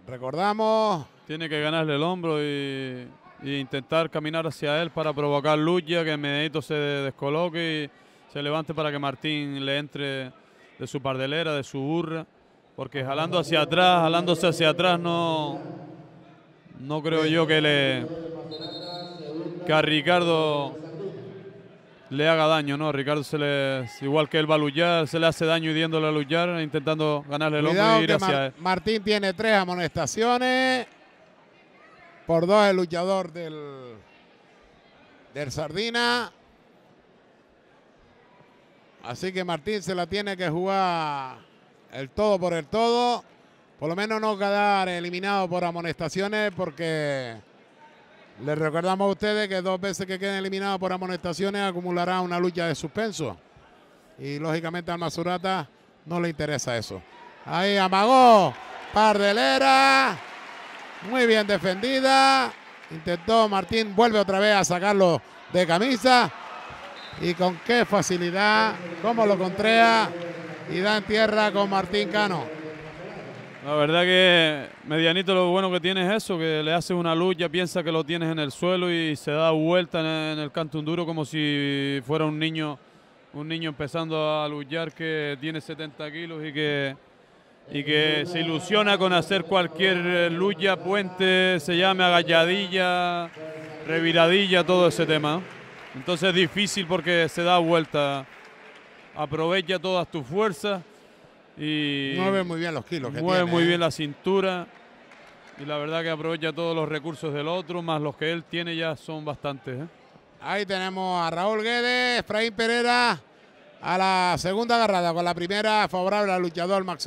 Recordamos. Tiene que ganarle el hombro y, intentar caminar hacia él para provocar lucha, que Medellito se descoloque y se levante para que Martín le entre de su pardelera, de su burra. Porque jalando hacia atrás, jalándose hacia atrás, no, no creo yo que le que a Ricardo le haga daño, ¿no? Ricardo se le, igual que él va a se le hace daño idiéndole a luchar, intentando ganarle el hombro y ir hacia Martín tiene tres amonestaciones. Por dos el luchador del, del Sardina. Así que Martín se la tiene que jugar el todo por el todo. Por lo menos no quedar eliminado por amonestaciones porque les recordamos a ustedes que dos veces que queden eliminados por amonestaciones acumulará una lucha de suspenso. Y lógicamente a Masurata no le interesa eso. Ahí amagó. Pardelera. Muy bien defendida. Intentó Martín. Vuelve otra vez a sacarlo de camisa. Y con qué facilidad. Cómo lo contrea. Y da en tierra con Martín Cano. La verdad que Medianito lo bueno que tiene es eso, que le haces una lucha, piensa que lo tienes en el suelo y se da vuelta en el canto duro como si fuera un niño, un niño empezando a luchar que tiene 70 kilos y que, y que se ilusiona con hacer cualquier eh, lucha, puente, se llame agalladilla, reviradilla, todo ese tema. Entonces es difícil porque se da vuelta. Aprovecha todas tus fuerzas mueve muy bien los kilos. mueve muy ¿eh? bien la cintura. Y la verdad que aprovecha todos los recursos del otro, más los que él tiene ya son bastantes. ¿eh? Ahí tenemos a Raúl Guedes, Efraín Pereira a la segunda agarrada con la primera favorable al luchador Max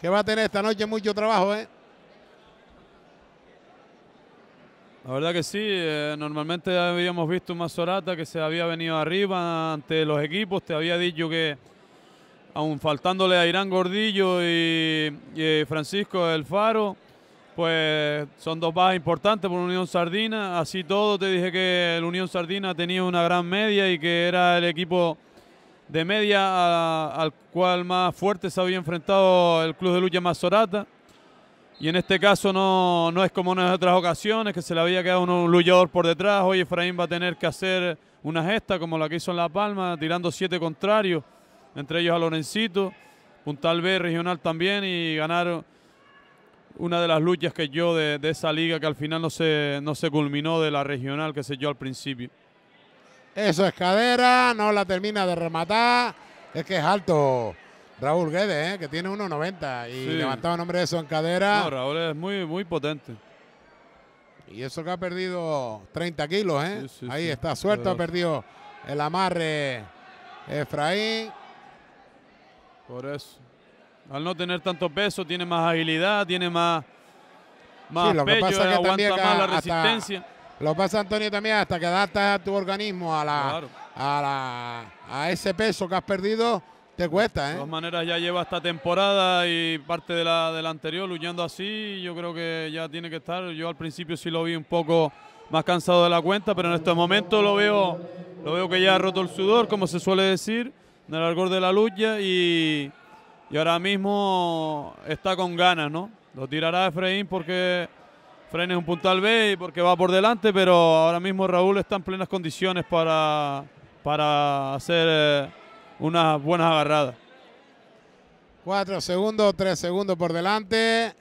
que va a tener esta noche mucho trabajo. ¿eh? La verdad que sí, eh, normalmente habíamos visto un Maxorata que se había venido arriba ante los equipos, te había dicho que ...aún faltándole a Irán Gordillo y, Francisco El Faro, pues son dos bajas importantes por Unión Sardina. Así todo, te dije que el Unión Sardina tenía una gran media y que era el equipo de media al cual más fuerte se había enfrentado el club de lucha Mazorata. Y en este caso no, es como en otras ocasiones, que se le había quedado un, un luchador por detrás. Hoy Efraín va a tener que hacer una gesta como la que hizo en La Palma, tirando siete contrarios entre ellos a Lorencito, Puntal B regional también y ganaron una de las luchas que yo de, esa liga que al final no se, no se culminó de la regional que se yo al principio. Eso es cadera, no la termina de rematar. Es que es alto Raúl Guedes, ¿eh? que tiene 1,90 y levantaba levantaba nombre de eso en cadera. No, Raúl es muy, muy potente. Y eso que ha perdido 30 kilos, ¿eh? Ahí está, suelto, ha perdido el amarre Efraín. Por eso. Al no tener tanto peso, tiene más agilidad, tiene más, lo pasa aguanta más la resistencia. lo pasa, Antonio, también hasta que adaptas tu organismo a, la, a, ese peso que has perdido, te cuesta, ¿eh? De todas maneras, ya lleva esta temporada y parte de la, anterior luchando así. Yo creo que ya tiene que estar. Yo al principio sí lo vi un poco más cansado de la cuenta, pero en estos momentos lo veo, lo veo que ya ha roto el sudor, como se suele decir el largo de la lucha y, ahora mismo está con ganas, ¿no? Lo tirará Efraín porque Efraín es un puntal B y porque va por delante, pero ahora mismo Raúl está en plenas condiciones para, para hacer eh, unas buenas agarradas. Cuatro segundos, tres segundos por delante.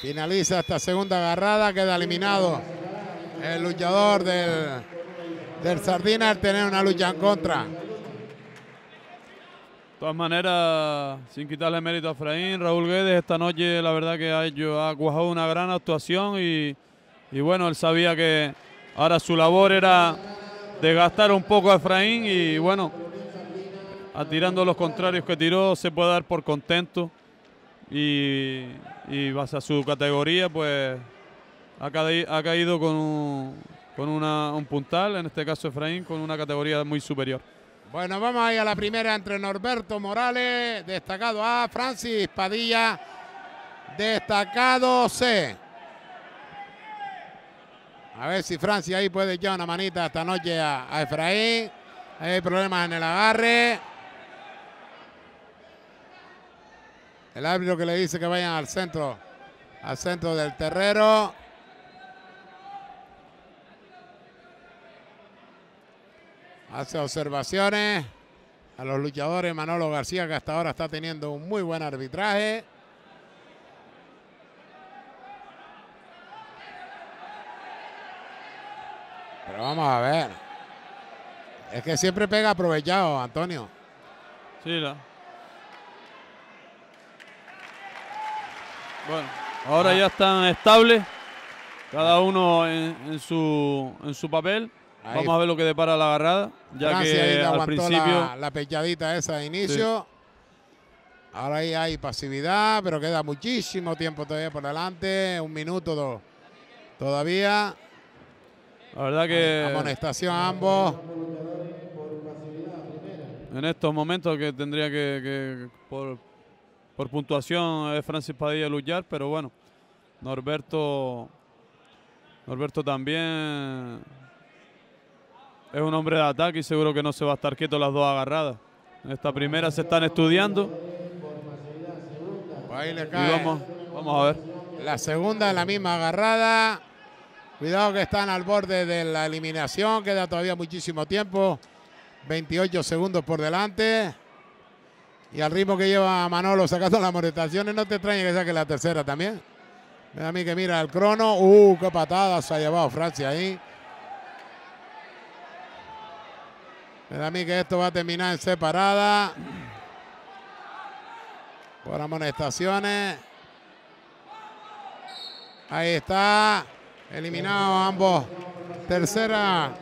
Finaliza esta segunda agarrada, queda eliminado el luchador del del Sardina al tener una lucha en contra. De todas maneras, sin quitarle mérito a Efraín, Raúl Guedes esta noche la verdad que ha, cuajado una gran actuación y, bueno, él sabía que ahora su labor era desgastar un poco a Efraín y bueno, atirando los contrarios que tiró se puede dar por contento y, y a su categoría pues ha caído con, un, con un puntal, en este caso Efraín, con una categoría muy superior. Bueno, vamos ahí a la primera entre Norberto Morales, destacado A, Francis Padilla, destacado C. A ver si Francis ahí puede echar una manita esta noche a, Efraín. hay problemas en el agarre. El árbitro que le dice que vayan al centro, al centro del terrero. Hace observaciones a los luchadores. Manolo García, que hasta ahora está teniendo un muy buen arbitraje. Pero vamos a ver. Es que siempre pega aprovechado, Antonio. Sí, la. Bueno, ahora ah. ya están estables, cada uno en, su, en su papel. Vamos a ver lo que depara la agarrada. Ya que al principio. La, la, pechadita esa de inicio. Ahora ahí hay pasividad, pero queda muchísimo tiempo todavía por delante. Un minuto, dos. Todavía. La verdad que. amonestación a ambos. En estos momentos que tendría que, por, puntuación es Francis Padilla luchar, pero bueno, Norberto Norberto también es un hombre de ataque y seguro que no se va a estar quieto las dos agarradas. Esta primera se están estudiando. Vamos, a ver. La segunda, la misma agarrada. Cuidado que están al borde de la eliminación. Queda todavía muchísimo tiempo. 28 segundos por delante. Y al ritmo que lleva Manolo sacando las monetaciones no te extrañe que saque la tercera también. Mira a mí que mira el crono. Uh, qué patada se ha llevado Francia ahí. Me da a mí que esto va a terminar en separada. Por amonestaciones. Ahí está. Eliminados ambos. Tercera.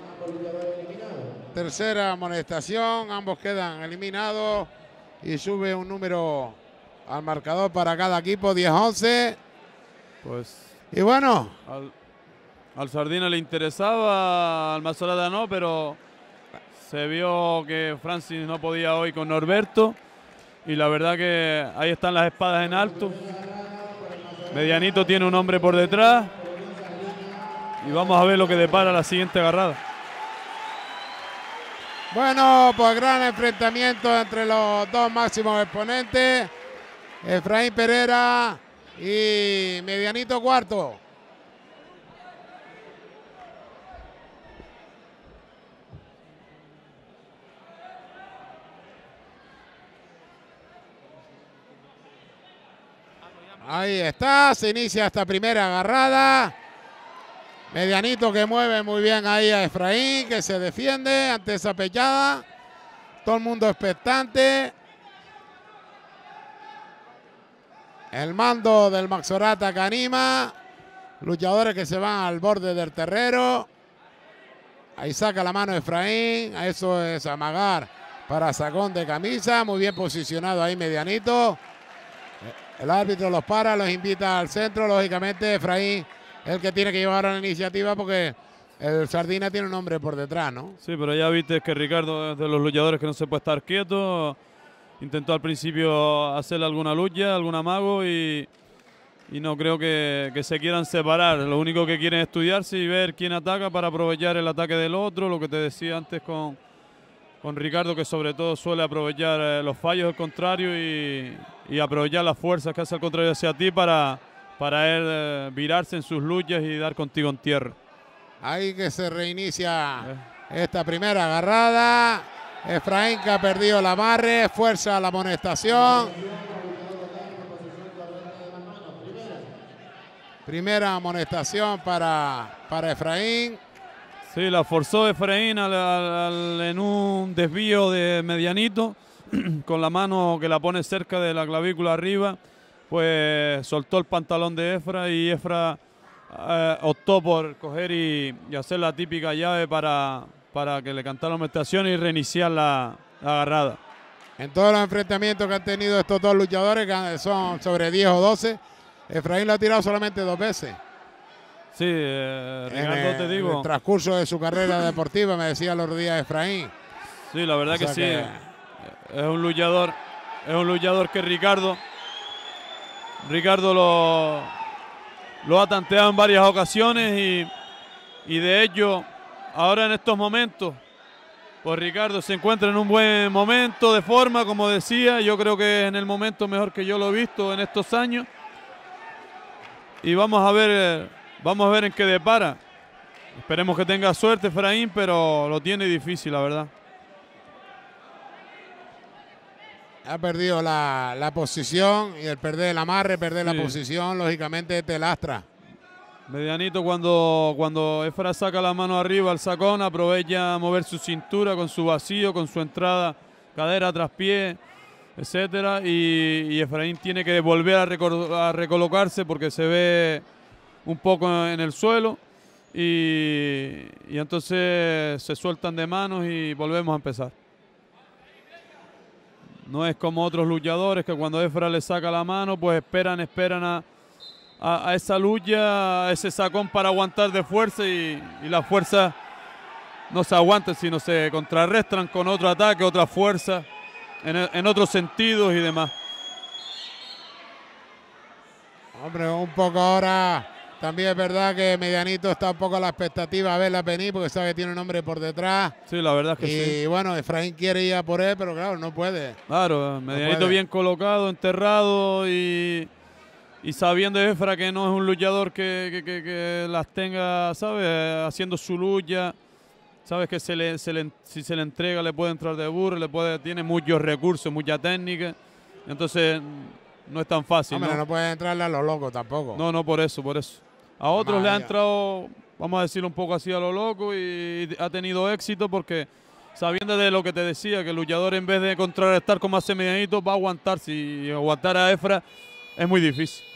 Tercera amonestación. Ambos quedan eliminados. Y sube un número al marcador para cada equipo. 10-11. Pues. Y bueno. Al, al Sardina le interesaba. Al Mazorada no, pero. Se vio que Francis no podía hoy con Norberto y la verdad que ahí están las espadas en alto. Medianito tiene un hombre por detrás y vamos a ver lo que depara la siguiente agarrada. Bueno, pues gran enfrentamiento entre los dos máximos exponentes, Efraín Pereira y Medianito Cuarto. Ahí está, se inicia esta primera agarrada. Medianito que mueve muy bien ahí a Efraín, que se defiende ante esa pechada. Todo el mundo expectante. El mando del Maxorata que anima. Luchadores que se van al borde del terrero. Ahí saca la mano Efraín. Eso es amagar para sacón de camisa. Muy bien posicionado ahí Medianito. El árbitro los para, los invita al centro. Lógicamente, Efraín es el que tiene que llevar la iniciativa porque el Sardina tiene un hombre por detrás, ¿no? Sí, pero ya viste que Ricardo es de los luchadores que no se puede estar quieto. Intentó al principio hacerle alguna lucha, algún amago y, no creo que, que, se quieran separar. Lo único que quieren es estudiarse y ver quién ataca para aprovechar el ataque del otro, lo que te decía antes con con Ricardo que sobre todo suele aprovechar eh, los fallos del contrario y, aprovechar las fuerzas que hace el contrario hacia ti para, para él eh, virarse en sus luchas y dar contigo en tierra. Ahí que se reinicia eh. esta primera agarrada. Efraín que ha perdido el amarre, fuerza la amonestación. Primera amonestación para, para Efraín. Sí, la forzó Efraín en un desvío de medianito, con la mano que la pone cerca de la clavícula arriba, pues soltó el pantalón de Efra y Efra eh, optó por coger y, hacer la típica llave para, para que le cantara la meditación y reiniciar la, agarrada. En todos los enfrentamientos que han tenido estos dos luchadores, que son sobre 10 o 12, Efraín lo ha tirado solamente dos veces. Sí, eh, Ricardo, te digo. En el transcurso de su carrera deportiva, me decía los días Efraín. Sí, la verdad que sí. Es un luchador, es un luchador que Ricardo. Ricardo lo, lo ha tanteado en varias ocasiones y, y de hecho, ahora en estos momentos, pues Ricardo se encuentra en un buen momento de forma, como decía, yo creo que es en el momento mejor que yo lo he visto en estos años. Y vamos a ver eh, Vamos a ver en qué depara. Esperemos que tenga suerte Efraín, pero lo tiene difícil, la verdad. Ha perdido la, posición y el perder el amarre, perder la posición, lógicamente te lastra. Medianito cuando, cuando Efra saca la mano arriba al sacón, aprovecha a mover su cintura con su vacío, con su entrada, cadera tras pie, etcétera. Y, Efraín tiene que volver a recolocarse porque se ve un poco en el suelo y, entonces se sueltan de manos y volvemos a empezar. No es como otros luchadores que cuando Efra le saca la mano, pues esperan, esperan a, esa lucha, a ese sacón para aguantar de fuerza y, la fuerza no se aguanta sino se contrarrestan con otro ataque, otra fuerza, en, en otros sentidos y demás. Hombre, un poco ahora también es verdad que Medianito está un poco a la expectativa a verla venir porque sabe que tiene un hombre por detrás. Sí, la verdad que sí. Y bueno, Efraín quiere ir a por él, pero claro, no puede. Claro, Medianito bien colocado, enterrado y, sabiendo Efra que no es un luchador que, que, las tenga, ¿sabes? Haciendo su lucha. Sabes que se le, se le, si se le entrega le puede entrar de burro, le puede, tiene muchos recursos, mucha técnica. Entonces no es tan fácil. ¿no? ¿no? no puede entrarle a los locos tampoco. No, no, por eso, por eso. A otros le ha entrado, vamos a decir un poco así a lo loco, y, ha tenido éxito porque sabiendo de lo que te decía, que el luchador en vez de contrarrestar como hace Medianito, va a aguantar. Si aguantar a Efra es muy difícil.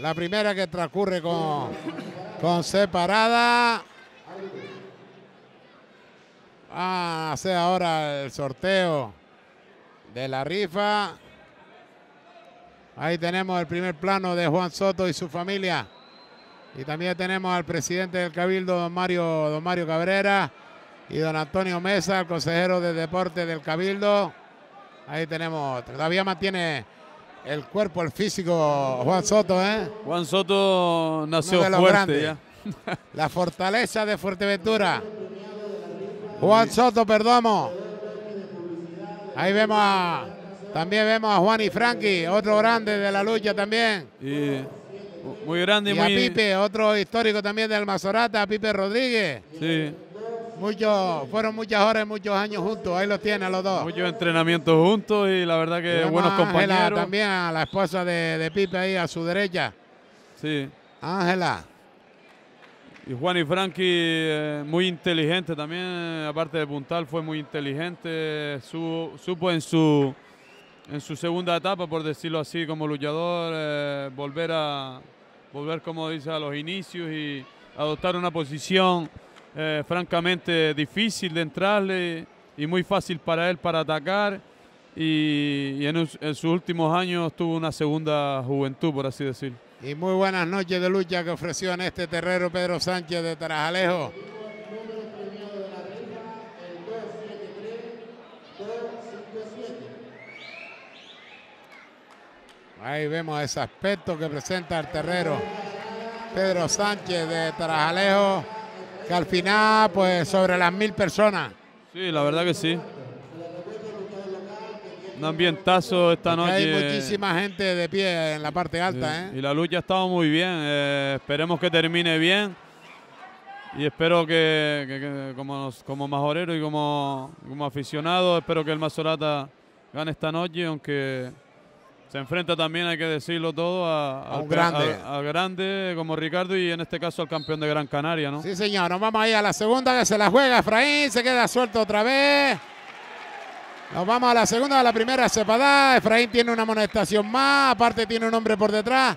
La primera que transcurre con, con separada. Va ah, a ahora el sorteo de la rifa. Ahí tenemos el primer plano de Juan Soto y su familia. Y también tenemos al presidente del Cabildo, don Mario, don Cabrera, y don Antonio Mesa, el consejero de Deporte del Cabildo. Ahí tenemos, todavía mantiene el cuerpo, el físico Juan Soto, ¿eh? Juan Soto nació fuerte La fortaleza de Fuerteventura. Juan Soto, perdomo. Ahí vemos a, también vemos a Juan y Frankie, otro grande de la lucha también. Y muy grande y, a Pipe, otro histórico también de Almazorata, Pipe Rodríguez. Sí. fueron muchas horas, muchos años juntos, ahí los tiene los dos. Muchos entrenamientos juntos y la verdad que buenos compañeros. también, a la esposa de, Pipe ahí a su derecha. Sí. Ángela. Y Juan y Frankie, eh, muy inteligente también, aparte de puntal, fue muy inteligente. supo en su, en su segunda etapa, por decirlo así, como luchador, eh, volver a, volver, como dice, a los inicios y adoptar una posición eh, francamente difícil de entrarle y muy fácil para él para atacar. Y, en, en, sus últimos años tuvo una segunda juventud, por así decir. Y muy buenas noches de lucha que ofreció en este terrero Pedro Sánchez de Tarajalejo. Ahí vemos ese aspecto que presenta el terrero Pedro Sánchez de Tarajalejo, que al final, pues sobre las mil personas. Sí, la verdad que sí. Un ambientazo esta noche. Hay muchísima gente de pie en la parte alta. ¿eh? Y la lucha ha estado muy bien. Eh, esperemos que termine bien. Y espero que, como, como majorero y como, como aficionado, espero que el Mazorata gane esta noche, aunque se enfrenta también, hay que decirlo todo, a, grande. grande como Ricardo y en este caso al campeón de Gran Canaria, ¿no? Sí, señor. Nos vamos ahí a la segunda que se la juega Efraín, se queda suelto otra vez. Nos vamos a la segunda, a la primera separada Efraín tiene una amonestación más, aparte tiene un hombre por detrás.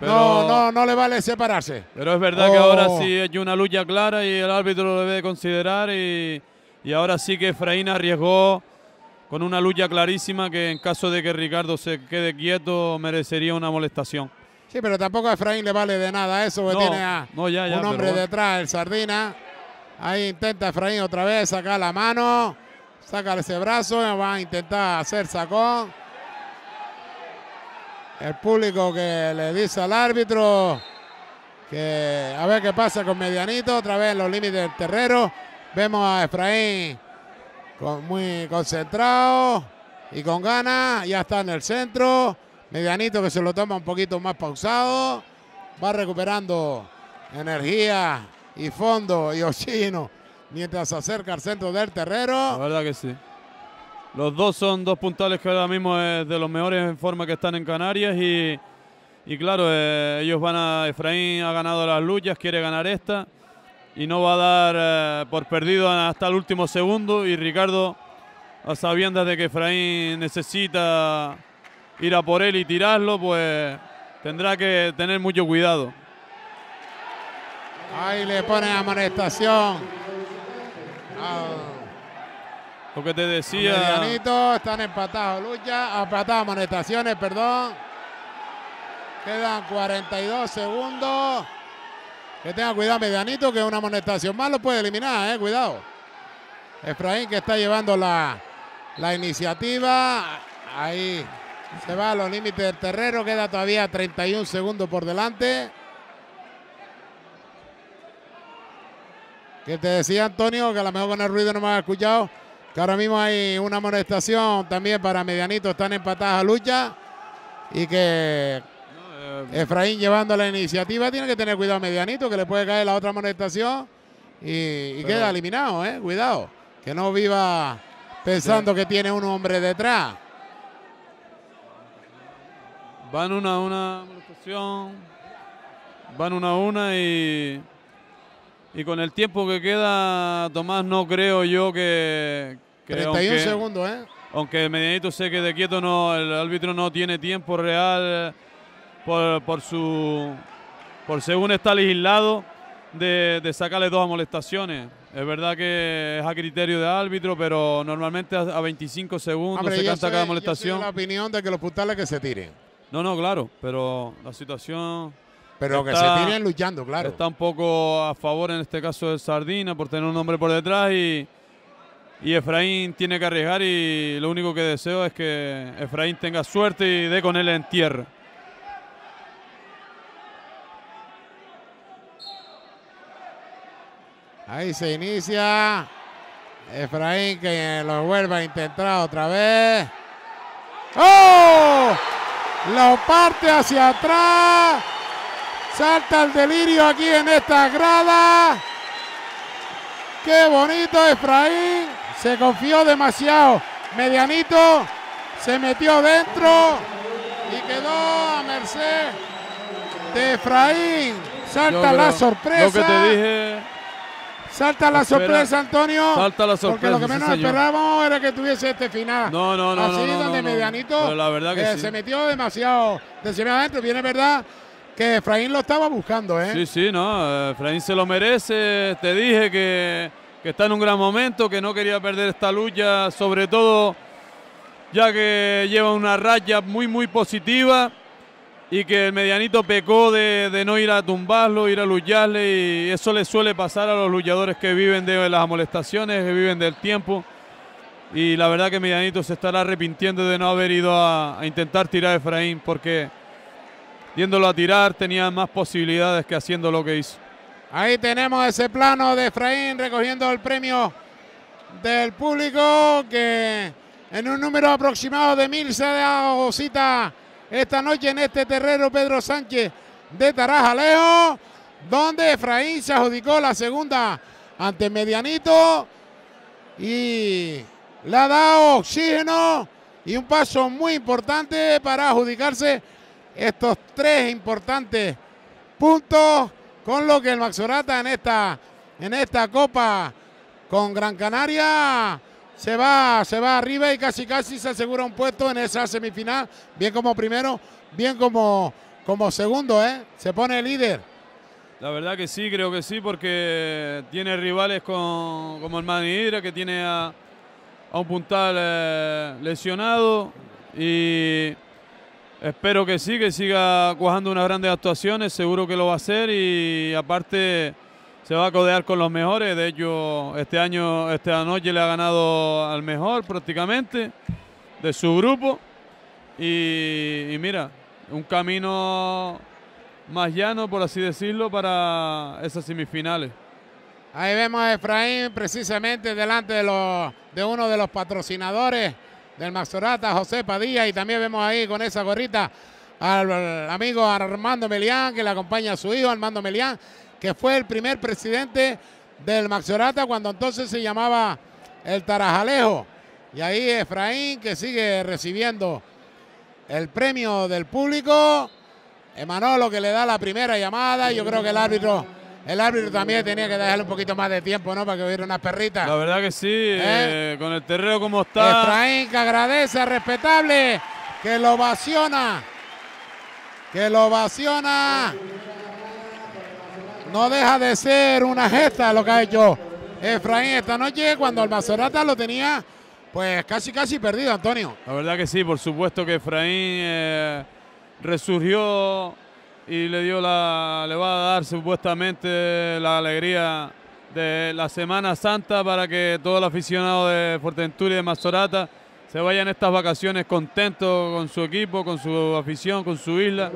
no, no, no le vale separarse. Pero es verdad que ahora oh. sí hay una lucha clara y el árbitro lo debe considerar y, y ahora sí que Efraín arriesgó con una lucha clarísima que en caso de que Ricardo se quede quieto merecería una molestación. Sí, pero tampoco a Efraín le vale de nada eso, porque tiene a un hombre detrás, el Sardina. Ahí intenta Efraín otra vez sacar la mano, saca ese brazo, va a intentar hacer sacón. El público que le dice al árbitro que a ver qué pasa con Medianito, otra vez los límites del terrero. Vemos a Efraín muy concentrado y con ganas. Ya está en el centro. Medianito que se lo toma un poquito más pausado. Va recuperando energía y fondo y Ochino mientras se acerca al centro del terrero. La verdad que sí. Los dos son dos puntales que ahora mismo es de los mejores en forma que están en Canarias y, claro, eh, ellos van a... Efraín ha ganado las luchas, quiere ganar esta y no va a dar eh, por perdido hasta el último segundo y Ricardo a sabiendas de que Efraín necesita ir a por él y tirarlo, pues tendrá que tener mucho cuidado. Ahí le pone amonestación. Ah. Lo que te decía. están empatados, lucha, empatados, amonestaciones, perdón. Quedan 42 segundos. Que tenga cuidado Medianito, que una amonestación más lo puede eliminar, eh, cuidado. Efraín que está llevando la, la iniciativa. Ahí se va a los límites del terreno, queda todavía 31 segundos por delante. Que te decía Antonio, que a lo mejor con el ruido no me ha escuchado, que ahora mismo hay una amonestación también para Medianito, están empatadas a lucha y que Efraín llevando la iniciativa. Tiene que tener cuidado medianito, que le puede caer la otra amonestación. Y, queda eliminado, ¿eh? Cuidado. Que no viva pensando que tiene un hombre detrás. Van una a una Van una a una y... Y con el tiempo que queda, Tomás, no creo yo que... 31 segundos, ¿eh? Aunque Medianito sé que de quieto, no, el árbitro no tiene tiempo real por, su por según está legislado de, sacarle dos amolestaciones Es verdad que es a criterio de árbitro, pero normalmente a, 25 segundos se canta cada molestación la opinión de que los puntales que se tiren. No, no, claro, pero la situación pero que se tiren luchando, claro. Está un poco a favor en este caso de Sardina por tener un hombre por detrás y, y Efraín tiene que arriesgar y lo único que deseo es que Efraín tenga suerte y dé con él en tierra. Ahí se inicia. Efraín que lo vuelva a intentar otra vez. ¡Oh! Lo parte hacia atrás. Salta el delirio aquí en esta grada. ¡Qué bonito Efraín! Se confió demasiado. Medianito se metió dentro y quedó a merced de Efraín. Salta la sorpresa. que te dije Salta la sorpresa, Antonio. Salta la sorpresa. Porque lo que menos esperábamos era que tuviese este final. No, no, no. Así, no, donde Medianito la verdad que eh, se metió demasiado. Decime adentro, viene verdad que Efraín lo estaba buscando, ¿eh? Sí, sí, no. Efraín se lo merece. Te dije que, que está en un gran momento, que no quería perder esta lucha, sobre todo ya que lleva una raya muy, muy positiva y que el medianito pecó de, no ir a tumbarlo, ir a lucharle y eso le suele pasar a los luchadores que viven de las molestaciones, que viven del tiempo. Y la verdad que Medianito se estará arrepintiendo de no haber ido a, intentar tirar a Efraín porque yéndolo a tirar tenía más posibilidades que haciendo lo que hizo. Ahí tenemos ese plano de Efraín recogiendo el premio del público que en un número aproximado de mil se da cosita esta noche en este terreno Pedro Sánchez de Tarajalejo, donde Efraín se adjudicó la segunda ante Medianito y le ha dado oxígeno y un paso muy importante para adjudicarse estos tres importantes puntos, con lo que el Maxorata en esta, en esta Copa con Gran Canaria se va, se va arriba y casi casi se asegura un puesto en esa semifinal. Bien como primero, bien como, como segundo, ¿eh? Se pone líder. La verdad que sí, creo que sí, porque tiene rivales con, como el Madrid que tiene a, un puntal eh, lesionado y espero que sí, que siga cuajando unas grandes actuaciones, seguro que lo va a hacer y aparte se va a codear con los mejores. De hecho, este año, esta noche le ha ganado al mejor prácticamente de su grupo. Y, mira, un camino más llano, por así decirlo, para esas semifinales. Ahí vemos a Efraín precisamente delante de, uno de los patrocinadores del Mazorata, José Padilla, y también vemos ahí con esa gorrita al, al amigo Armando Melián, que le acompaña a su hijo, Armando Melián, que fue el primer presidente del Maxorata cuando entonces se llamaba el Tarajalejo. Y ahí Efraín que sigue recibiendo el premio del público. Emanolo que le da la primera llamada. Yo creo que el árbitro, el árbitro también tenía que dejarle un poquito más de tiempo, ¿no? Para que hubiera una perrita La verdad que sí, ¿Eh? Eh, con el terreno como está. Efraín que agradece, respetable, que lo vaciona. Que lo vaciona no deja de ser una gesta lo que ha hecho Efraín esta noche cuando Mazorata lo tenía pues casi casi perdido, Antonio. La verdad que sí, por supuesto que Efraín eh, resurgió y le dio la. le va a dar supuestamente la alegría de la Semana Santa para que todo el aficionado de Fortenturi y de Mazorata se vayan estas vacaciones contentos con su equipo, con su afición, con su isla.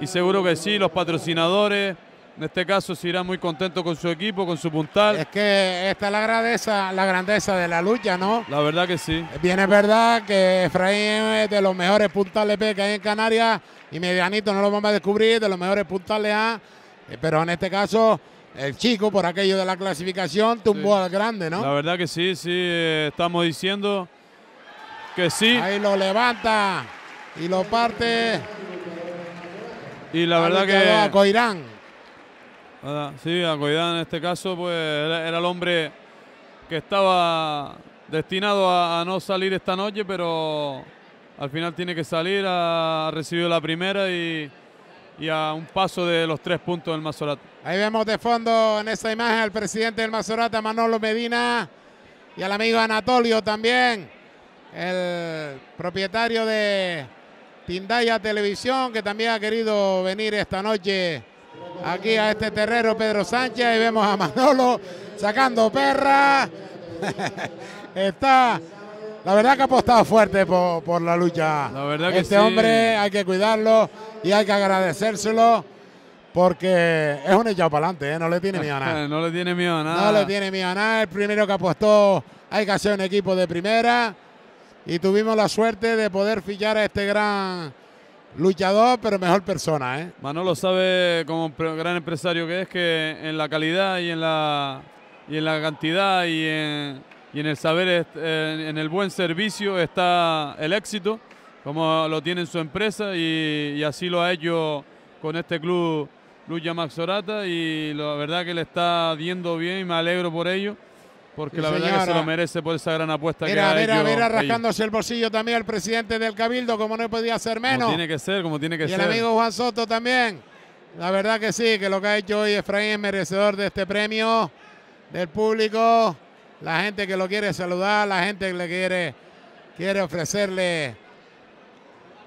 Y seguro que sí, los patrocinadores en este caso se irá muy contento con su equipo, con su puntal. Es que esta la grandeza, la grandeza de la lucha, ¿no? La verdad que sí. Bien es verdad que Efraín es de los mejores puntales p que hay en Canarias y Medianito no lo vamos a descubrir, de los mejores puntales A. Eh, pero en este caso, el chico, por aquello de la clasificación, tumbó al grande, ¿no? La verdad que sí, sí, eh, estamos diciendo que sí. Ahí lo levanta y lo parte. Y la verdad que. Coirán. Sí, Acoidán en este caso pues era el hombre que estaba destinado a, no salir esta noche, pero al final tiene que salir, ha recibido la primera y, a un paso de los tres puntos del Mazorata. Ahí vemos de fondo en esa imagen al presidente del Mazorata, Manolo Medina, y al amigo Anatolio también, el propietario de Tindaya Televisión, que también ha querido venir esta noche aquí a este terrero Pedro Sánchez y vemos a Manolo sacando perra. Está, la verdad que ha apostado fuerte por, la lucha. La verdad que este hombre hay que cuidarlo y hay que agradecérselo porque es un echado para adelante, ¿eh? no le tiene miedo a nada. no le tiene miedo a nada. No le tiene miedo a nada. El primero que apostó hay que hacer un equipo de primera y tuvimos la suerte de poder fichar a este gran luchador, pero mejor persona. ¿eh? Manolo sabe, como gran empresario que es, que en la calidad y en la, y en la cantidad y en, el saber, en el buen servicio está el éxito, como lo tiene en su empresa y, así lo ha hecho con este club Lucha Maxorata y la verdad que le está viendo bien y me alegro por ello porque la verdad que se lo merece por esa gran apuesta mira, ver Mira, mira, rascándose el bolsillo también el presidente del Cabildo, como no podía ser menos. Como tiene que ser, como tiene que ser. Y el amigo Juan Soto también. La verdad que sí, que lo que ha hecho hoy Efraín es merecedor de este premio, del público, la gente que lo quiere saludar, la gente que le quiere, quiere ofrecerle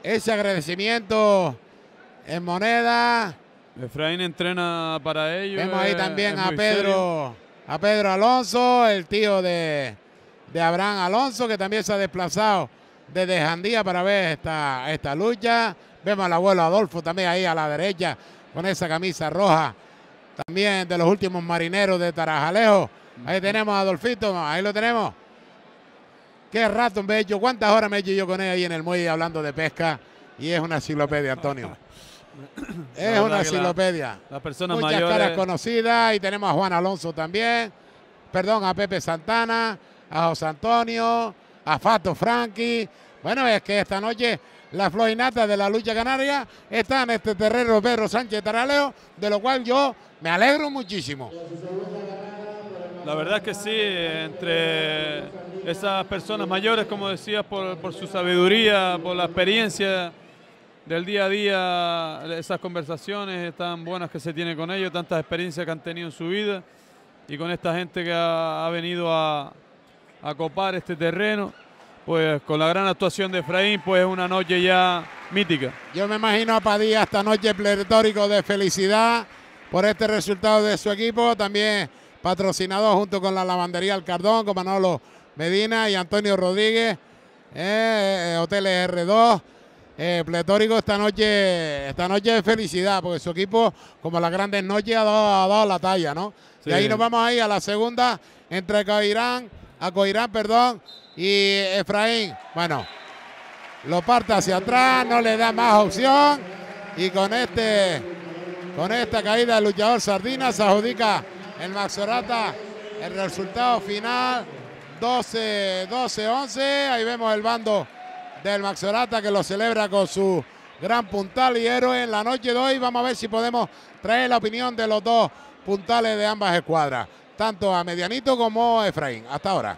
ese agradecimiento en moneda. Efraín entrena para ello. Vemos ahí eh, también a Pedro a Pedro Alonso, el tío de, de Abraham Alonso, que también se ha desplazado desde Jandía para ver esta, esta lucha. Vemos al abuelo Adolfo también ahí a la derecha con esa camisa roja. También de los últimos marineros de Tarajalejo. Ahí tenemos a Adolfito, ahí lo tenemos. Qué rato me he hecho, cuántas horas me he hecho yo con él ahí en el muelle hablando de pesca. Y es una enciclopedia, Antonio. es una enciclopedia. La, persona Muchas mayores. y tenemos a Juan Alonso también. Perdón, a Pepe Santana, a José Antonio, a Fato Franqui. Bueno, es que esta noche la florinata de la lucha canaria está en este terreno Pedro Sánchez Taraleo, de lo cual yo me alegro muchísimo. La verdad es que sí, entre esas personas mayores, como decía, por, por su sabiduría, por la experiencia del día a día, esas conversaciones tan buenas que se tiene con ellos, tantas experiencias que han tenido en su vida y con esta gente que ha, venido a, copar este terreno, pues con la gran actuación de Efraín, pues es una noche ya mítica. Yo me imagino a Padilla esta noche pletórico de felicidad por este resultado de su equipo, también patrocinado junto con la lavandería El Cardón, con Manolo Medina y Antonio Rodríguez, eh, eh, eh Hoteles R2. Eh, pletórico esta noche, esta noche de felicidad, porque su equipo, como las grandes noches, ha dado, la talla, ¿no? Y ahí nos vamos ahí a la segunda entre Cairán, a Coirán, perdón, y Efraín. Bueno, lo parte hacia atrás, no le da más opción y con este, con esta caída del luchador Sardina se adjudica el Maxorata el resultado final 12-12-11. Ahí vemos el bando del Maxorata que lo celebra con su gran puntal y héroe en la noche de hoy. Vamos a ver si podemos traer la opinión de los dos puntales de ambas escuadras, tanto a Medianito como a Efraín. Hasta ahora.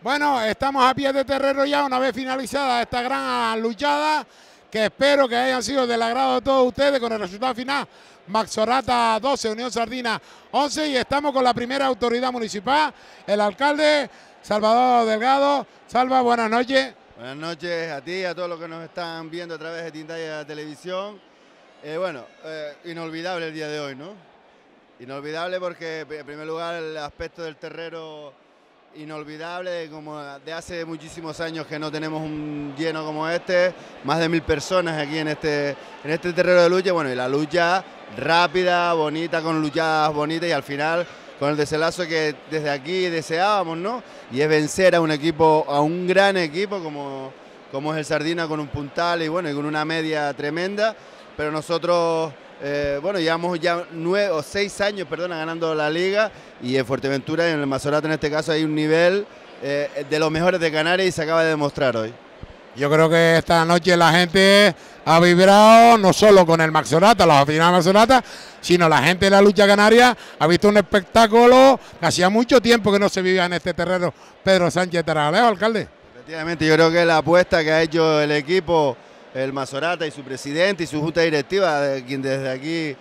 Bueno, estamos a pie de terreno ya una vez finalizada esta gran luchada que espero que hayan sido del agrado de todos ustedes con el resultado final. Maxorata 12, Unión Sardina 11 y estamos con la primera autoridad municipal, el alcalde Salvador Delgado. Salva, buenas noches. Buenas noches a ti, a todos los que nos están viendo a través de Tindaya Televisión. Eh, bueno, eh, inolvidable el día de hoy, ¿no? Inolvidable porque, en primer lugar, el aspecto del terrero inolvidable, como de hace muchísimos años que no tenemos un lleno como este, más de mil personas aquí en este, en este terreno de lucha, bueno, y la lucha rápida, bonita, con luchadas bonitas y al final con el deselazo que desde aquí deseábamos, ¿no? Y es vencer a un equipo, a un gran equipo como, como es el Sardina con un puntal y bueno, y con una media tremenda. Pero nosotros, eh, bueno, llevamos ya nueve o seis años, perdona, ganando la liga y en Fuerteventura y en el Mazorato en este caso hay un nivel eh, de los mejores de Canarias y se acaba de demostrar hoy. Yo creo que esta noche la gente ha vibrado no solo con el Maxorata, los aficionados Maxorata, sino la gente de la lucha canaria ha visto un espectáculo que hacía mucho tiempo que no se vivía en este terreno. Pedro Sánchez Taraleo, alcalde. Efectivamente, yo creo que la apuesta que ha hecho el equipo, el Mazorata y su presidente y su junta directiva, de quien desde aquí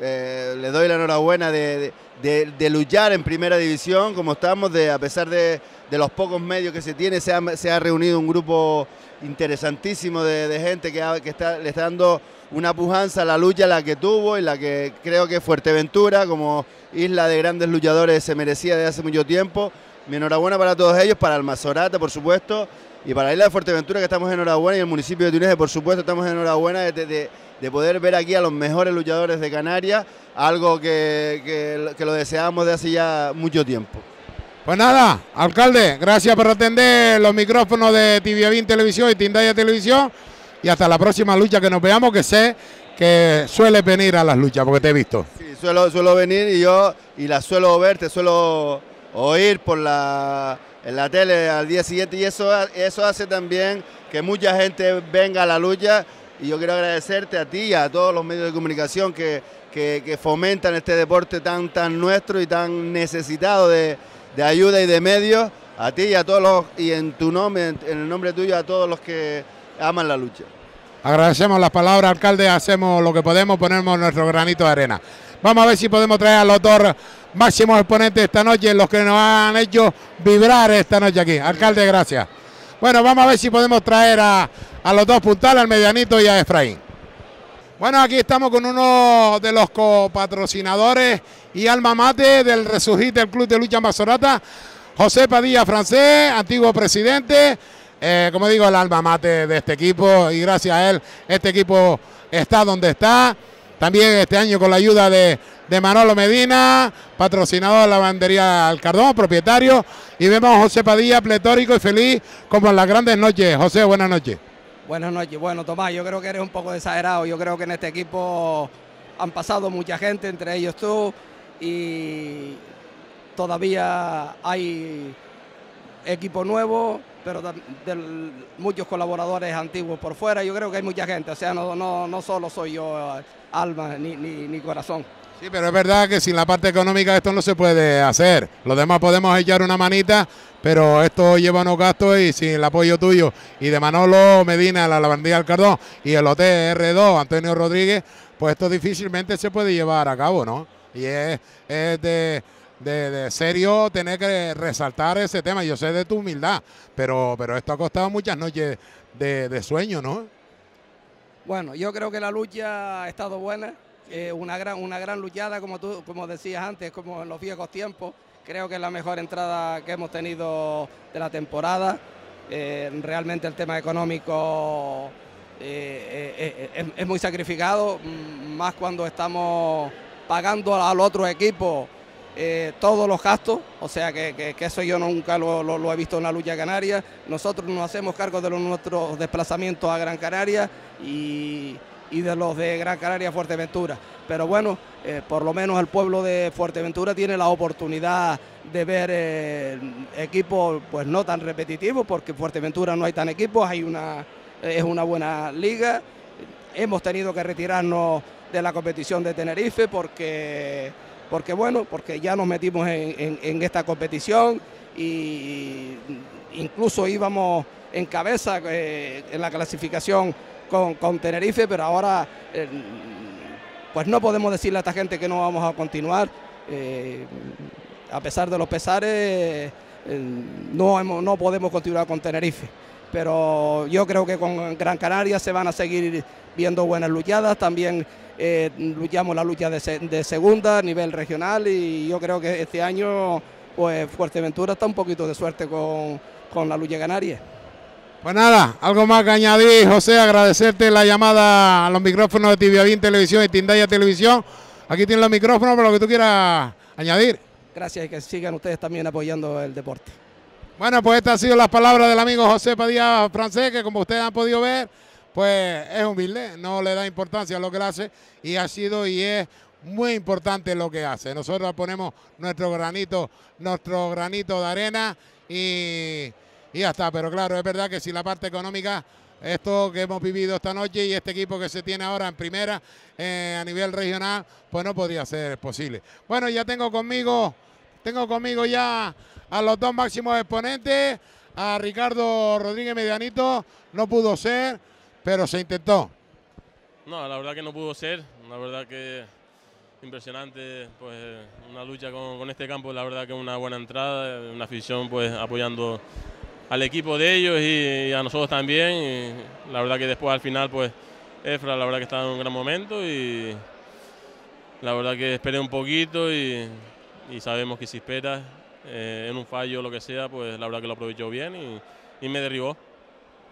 eh, le doy la enhorabuena de de, luchar en primera división, como estamos, de, a pesar de, los pocos medios que se tiene, se ha, reunido un grupo interesantísimo de, gente que, está, le está dando una pujanza a la lucha la que tuvo y la que creo que Fuerteventura, como isla de grandes luchadores, se merecía desde hace mucho tiempo. Mi enhorabuena para todos ellos, para Almazorata, por supuesto, y para la isla de Fuerteventura, que estamos enhorabuena, y el municipio de Tuneje, por supuesto, estamos enhorabuena de, de poder ver aquí a los mejores luchadores de Canarias, algo que, lo deseamos de hace ya mucho tiempo. Pues nada, alcalde, gracias por atender los micrófonos de 20 Televisión y Tindaya Televisión. Y hasta la próxima lucha que nos veamos, que sé que suele venir a las luchas, porque te he visto. Sí, suelo, suelo venir y yo, y la suelo ver, te suelo oír por la, en la tele al día siguiente. Y eso, eso hace también que mucha gente venga a la lucha y yo quiero agradecerte a ti y a todos los medios de comunicación que, fomentan este deporte tan, tan nuestro y tan necesitado de, ayuda y de medios. A ti y a todos los, y en tu nombre, en, el nombre tuyo, a todos los que aman la lucha. Agradecemos las palabras, alcalde. Hacemos lo que podemos, ponemos nuestro granito de arena. Vamos a ver si podemos traer a los dos máximos exponentes esta noche, los que nos han hecho vibrar esta noche aquí. Alcalde, gracias. Bueno, vamos a ver si podemos traer a a los dos puntales, al medianito y a Efraín. Bueno, aquí estamos con uno de los copatrocinadores y alma mate del Resurgite del Club de Lucha Mazorata, José Padilla Francés, antiguo presidente, eh, como digo, el alma mate de este equipo y gracias a él este equipo está donde está. También este año con la ayuda de, de Manolo Medina, patrocinador de la bandería Alcardón, propietario, y vemos a José Padilla pletórico y feliz como en las grandes noches. José, buenas noches. Buenas noches. Bueno, Tomás, yo creo que eres un poco desagerado. Yo creo que en este equipo han pasado mucha gente, entre ellos tú, y todavía hay equipo nuevo, pero de, muchos colaboradores antiguos por fuera. Yo creo que hay mucha gente, o sea, no, solo soy yo alma ni, ni corazón. Sí, pero es verdad que sin la parte económica esto no se puede hacer. Lo demás podemos echar una manita, pero esto lleva unos gastos y sin el apoyo tuyo y de Manolo Medina, la lavandía Cardón, y el OTR2, Antonio Rodríguez, pues esto difícilmente se puede llevar a cabo, ¿no? Y es, de, serio tener que resaltar ese tema. Yo sé de tu humildad, pero, pero esto ha costado muchas noches de, de sueño, ¿no? Bueno, yo creo que la lucha ha estado buena eh, una, gran, una gran luchada, como tú como decías antes, como en los viejos tiempos. Creo que es la mejor entrada que hemos tenido de la temporada. Eh, realmente el tema económico eh, es, muy sacrificado, mm, más cuando estamos pagando al otro equipo todos los gastos. O sea que, eso yo nunca lo, he visto en la lucha canaria. Nosotros nos hacemos cargo de nuestros desplazamientos a Gran Canaria y y de los de Gran Canaria Fuerteventura. Pero bueno, eh, por lo menos el pueblo de Fuerteventura tiene la oportunidad de ver eh, equipos pues no tan repetitivos, porque en Fuerteventura no hay tan equipos, hay una, es una buena liga. Hemos tenido que retirarnos de la competición de Tenerife porque, porque bueno, porque ya nos metimos en, esta competición y incluso íbamos en cabeza eh, en la clasificación con, con Tenerife, pero ahora eh, pues no podemos decirle a esta gente que no vamos a continuar. Eh, a pesar de los pesares, eh, no, no podemos continuar con Tenerife. Pero yo creo que con Gran Canaria se van a seguir viendo buenas luchadas. También luchamos la lucha de, segunda a nivel regional y yo creo que este año pues Fuerteventura está un poquito de suerte con, con la lucha canaria. Pues nada, algo más que añadir, José, agradecerte la llamada a los micrófonos de Tiviadín Televisión y Tindaya Televisión. Aquí tienen los micrófonos para lo que tú quieras añadir. Gracias y que sigan ustedes también apoyando el deporte. Bueno, pues estas han sido las palabras del amigo José Padilla Francés, que como ustedes han podido ver, pues es humilde, no le da importancia a lo que hace y ha sido y es muy importante lo que hace. Nosotros ponemos nuestro granito, nuestro granito de arena y y ya está. Pero claro, es verdad que si la parte económica esto que hemos vivido esta noche y este equipo que se tiene ahora en primera eh, a nivel regional, pues no podía ser posible. Bueno, ya tengo conmigo, tengo conmigo ya a los dos máximos exponentes, a Ricardo Rodríguez Medianito, no pudo ser, pero se intentó. No, la verdad que no pudo ser, la verdad que impresionante, pues una lucha con, con este campo, la verdad que una buena entrada, una afición pues apoyando al equipo de ellos y, a nosotros también. Y la verdad que después al final, pues Efra, la verdad que está en un gran momento y la verdad que esperé un poquito y, sabemos que si esperas eh, en un fallo o lo que sea, pues la verdad que lo aprovechó bien y, y me derribó.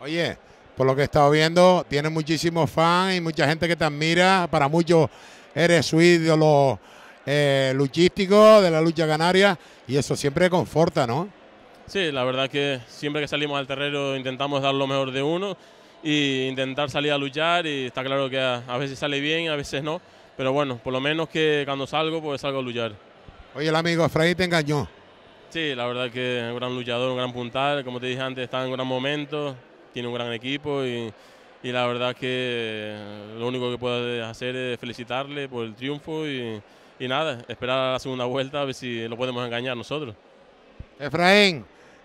Oye, por lo que he estado viendo, tienes muchísimos fans y mucha gente que te admira. Para muchos eres su ídolo eh, luchístico de la lucha canaria y eso siempre conforta, ¿no? Sí, la verdad que siempre que salimos al terreno intentamos dar lo mejor de uno e intentar salir a luchar y está claro que a, veces sale bien, a veces no, pero bueno, por lo menos que cuando salgo pues salgo a luchar. Oye, el amigo Efraín te engañó. Sí, la verdad que es un gran luchador, un gran puntal, como te dije antes, está en un gran momento, tiene un gran equipo y, y la verdad que lo único que puedo hacer es felicitarle por el triunfo y, y nada, esperar a la segunda vuelta a ver si lo podemos engañar nosotros. Efraín,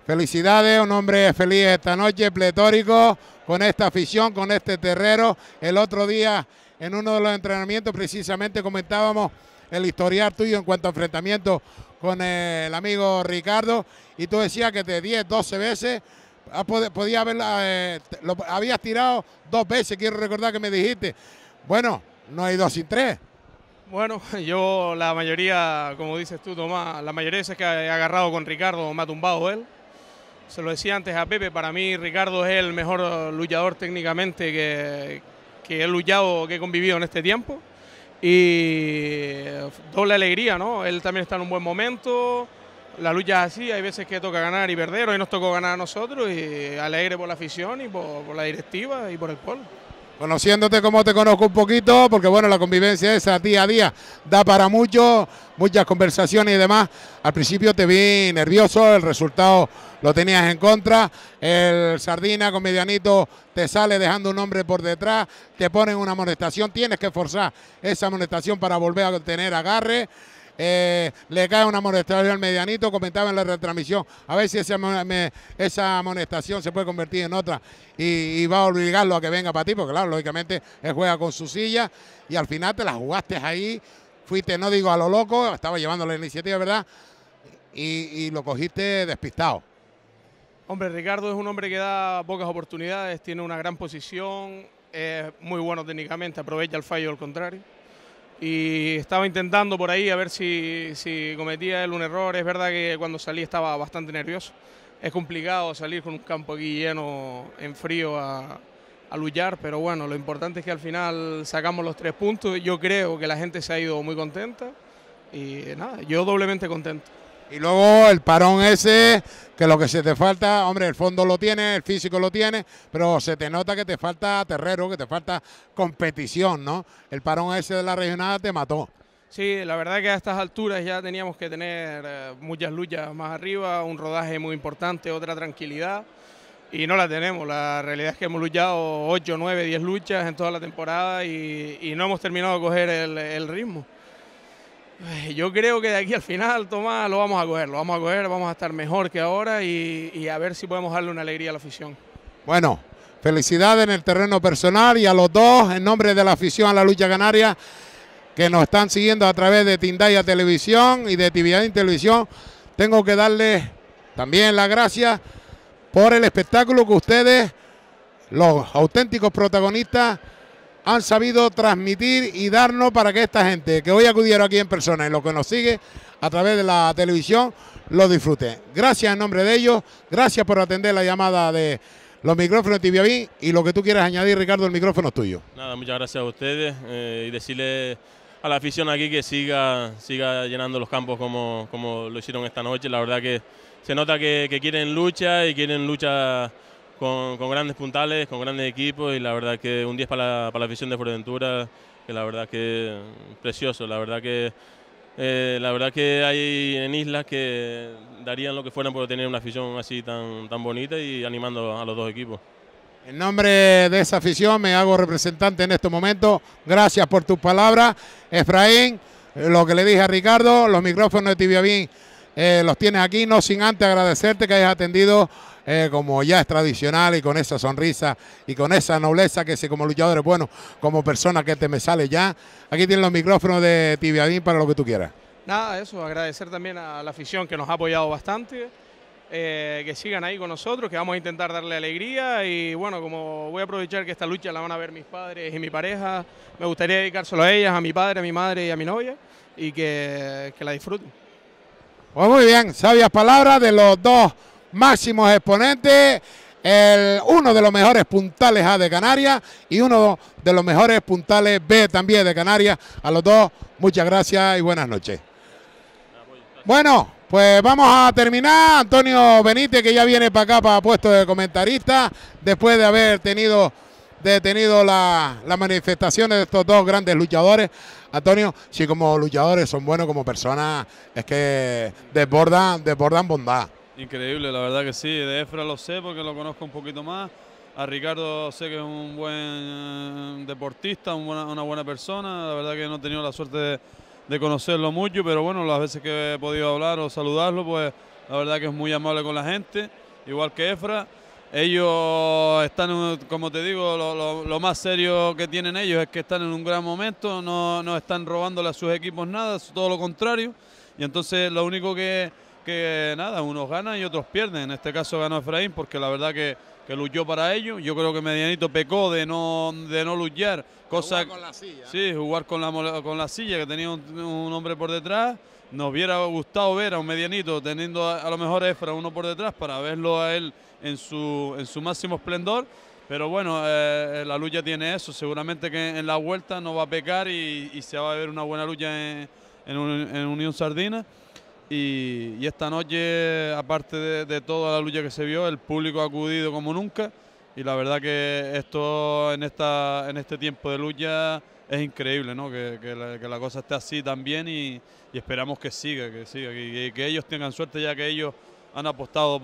Felicidades, un hombre feliz esta noche, pletórico, con esta afición, con este terrero. El otro día, en uno de los entrenamientos, precisamente comentábamos el historial tuyo en cuanto a enfrentamiento con eh, el amigo Ricardo, y tú decías que de 10, 12 veces ah, podía haberla, eh, habías tirado dos veces, quiero recordar que me dijiste. Bueno, no hay dos sin tres. Bueno, yo la mayoría, como dices tú, Tomás, la mayoría de que he agarrado con Ricardo me ha tumbado él se lo decía antes a Pepe, para mí Ricardo es el mejor eh, luchador técnicamente que, he luchado, que he convivido en este tiempo. Y eh, doble alegría, ¿no? Él también está en un buen momento. La lucha es así, hay veces que toca ganar y perder, hoy nos tocó ganar a nosotros y alegre por la afición y por, la directiva y por el pueblo. Conociéndote como te conozco un poquito, porque bueno, la convivencia esa día a día da para mucho, muchas conversaciones y demás. Al principio te vi nervioso, el resultado lo tenías en contra. El Sardina con Medianito te sale dejando un hombre por detrás, te ponen una amonestación, tienes que forzar esa amonestación para volver a tener agarre. Eh, le cae una amonestación al medianito, comentaba en la retransmisión, a ver si esa, amonestación se puede convertir en otra y, va a obligarlo a que venga para ti, porque claro, lógicamente él juega con su silla y al final te la jugaste ahí, fuiste, no digo a lo loco, estaba llevando la iniciativa, ¿verdad? y, y lo cogiste despistado. Hombre, Ricardo es un hombre que da pocas oportunidades, tiene una gran posición, es muy bueno técnicamente, aprovecha el fallo al contrario y estaba intentando por ahí a ver si, cometía él un error. Es verdad que cuando salí estaba bastante nervioso. Es complicado salir con un campo aquí lleno en frío a, a luchar, pero bueno, lo importante es que al final sacamos los tres puntos. Yo creo que la gente se ha ido muy contenta y nada, yo doblemente contento. Y luego el parón ese, que lo que se te falta, hombre, el fondo lo tiene, el físico lo tiene, pero se te nota que te falta terrero, que te falta competición, ¿no? El parón ese de la regionada te mató. Sí, la verdad que a estas alturas ya teníamos que tener eh, muchas luchas más arriba, un rodaje muy importante, otra tranquilidad. Y no la tenemos, la realidad es que hemos luchado 8, 9, 10 luchas en toda la temporada y, no hemos terminado de coger el ritmo. Yo creo que de aquí al final, Tomás, lo vamos a coger, lo vamos a coger, vamos a estar mejor que ahora y, a ver si podemos darle una alegría a la afición. Bueno, felicidades en el terreno personal y a los dos, en nombre de la afición a la lucha canaria, que nos están siguiendo a través de Tindaya Televisión y de Tividad en Televisión, tengo que darles también las gracias por el espectáculo que ustedes, los auténticos protagonistas, han sabido transmitir y darnos para que esta gente que hoy acudieron aquí en persona y los que nos sigue a través de la televisión lo disfruten. Gracias en nombre de ellos, gracias por atender la llamada de los micrófonos de y lo que tú quieras añadir, Ricardo, el micrófono es tuyo. Nada, muchas gracias a ustedes eh, y decirle a la afición aquí que siga, siga llenando los campos como, como lo hicieron esta noche. La verdad que se nota que, que quieren lucha y quieren lucha con, grandes puntales, con grandes equipos y la verdad que un 10 para la, para la afición de Fuerteventura, que la verdad que precioso, la verdad que... Eh, la verdad que hay en islas que darían lo que fueran por tener una afición así tan, bonita y animando a los dos equipos. En nombre de esa afición me hago representante en este momento. Gracias por tus palabras, Efraín. Lo que le dije a Ricardo, los micrófonos de Tibia eh, los tienes aquí, no sin antes agradecerte que hayas atendido eh, como ya es tradicional y con esa sonrisa y con esa nobleza que se como luchadores bueno, como persona que te me sale ya. Aquí tienen los micrófonos de Tibiadín para lo que tú quieras. Nada, eso, agradecer también a la afición que nos ha apoyado bastante. Eh, que sigan ahí con nosotros, que vamos a intentar darle alegría y bueno, como voy a aprovechar que esta lucha la van a ver mis padres y mi pareja, me gustaría dedicárselo a ellas, a mi padre, a mi madre y a mi novia y que, que la disfruten. Pues muy bien, sabias palabras de los dos máximos exponentes, uno de los mejores puntales A de Canarias y uno de los mejores puntales B también de Canarias. A los dos, muchas gracias y buenas noches. Bueno, pues vamos a terminar. Antonio Benítez, que ya viene para acá para puesto de comentarista, después de haber tenido detenido las manifestaciones de estos dos grandes luchadores. Antonio, si como luchadores son buenos, como personas, es que desbordan, desbordan bondad. Increíble, la verdad que sí. De Efra lo sé porque lo conozco un poquito más. A Ricardo sé que es un buen eh, deportista, una buena persona. La verdad que no he tenido la suerte de, conocerlo mucho, pero bueno, las veces que he podido hablar o saludarlo, pues la verdad que es muy amable con la gente, igual que Efra. Ellos están, como te digo, lo, más serio que tienen ellos es que están en un gran momento, no, no están robándole a sus equipos nada, todo lo contrario. Y entonces lo único que que nada, unos ganan y otros pierden. En este caso ganó Efraín porque la verdad que, luchó para ello. Yo creo que Medianito pecó de no, de no luchar. Cosa, jugar con la silla. Sí, jugar con la, silla, que tenía un, hombre por detrás. Nos hubiera gustado ver a un Medianito teniendo a, lo mejor Efra uno por detrás para verlo a él en su, en su máximo esplendor. Pero bueno, eh, la lucha tiene eso. Seguramente que en la vuelta no va a pecar y, se va a ver una buena lucha en, en Unión Sardina. Y, esta noche, aparte de, toda la lucha que se vio, el público ha acudido como nunca. Y la verdad que esto en, esta, en este tiempo de lucha es increíble, ¿no? Que, la, cosa esté así también y, esperamos que siga, que siga. y que ellos tengan suerte ya que ellos han apostado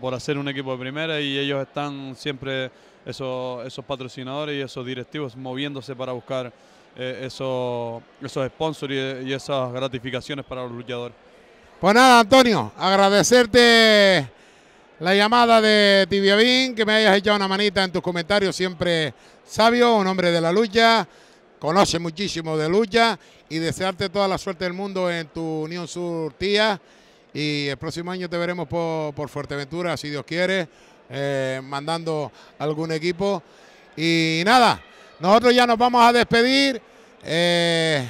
por, hacer un equipo de primera y ellos están siempre esos, esos patrocinadores y esos directivos moviéndose para buscar eh, esos, sponsors y esas gratificaciones para los luchadores. Pues nada, Antonio, agradecerte la llamada de Tibiavín, que me hayas echado una manita en tus comentarios, siempre sabio, un hombre de la lucha, conoce muchísimo de lucha y desearte toda la suerte del mundo en tu Unión Sur Tía. Y el próximo año te veremos por, Fuerteventura, si Dios quiere, eh, mandando algún equipo. Y nada, nosotros ya nos vamos a despedir. Eh,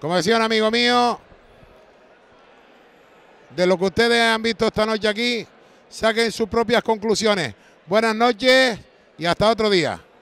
como decía un amigo mío, de lo que ustedes han visto esta noche aquí, saquen sus propias conclusiones. Buenas noches y hasta otro día.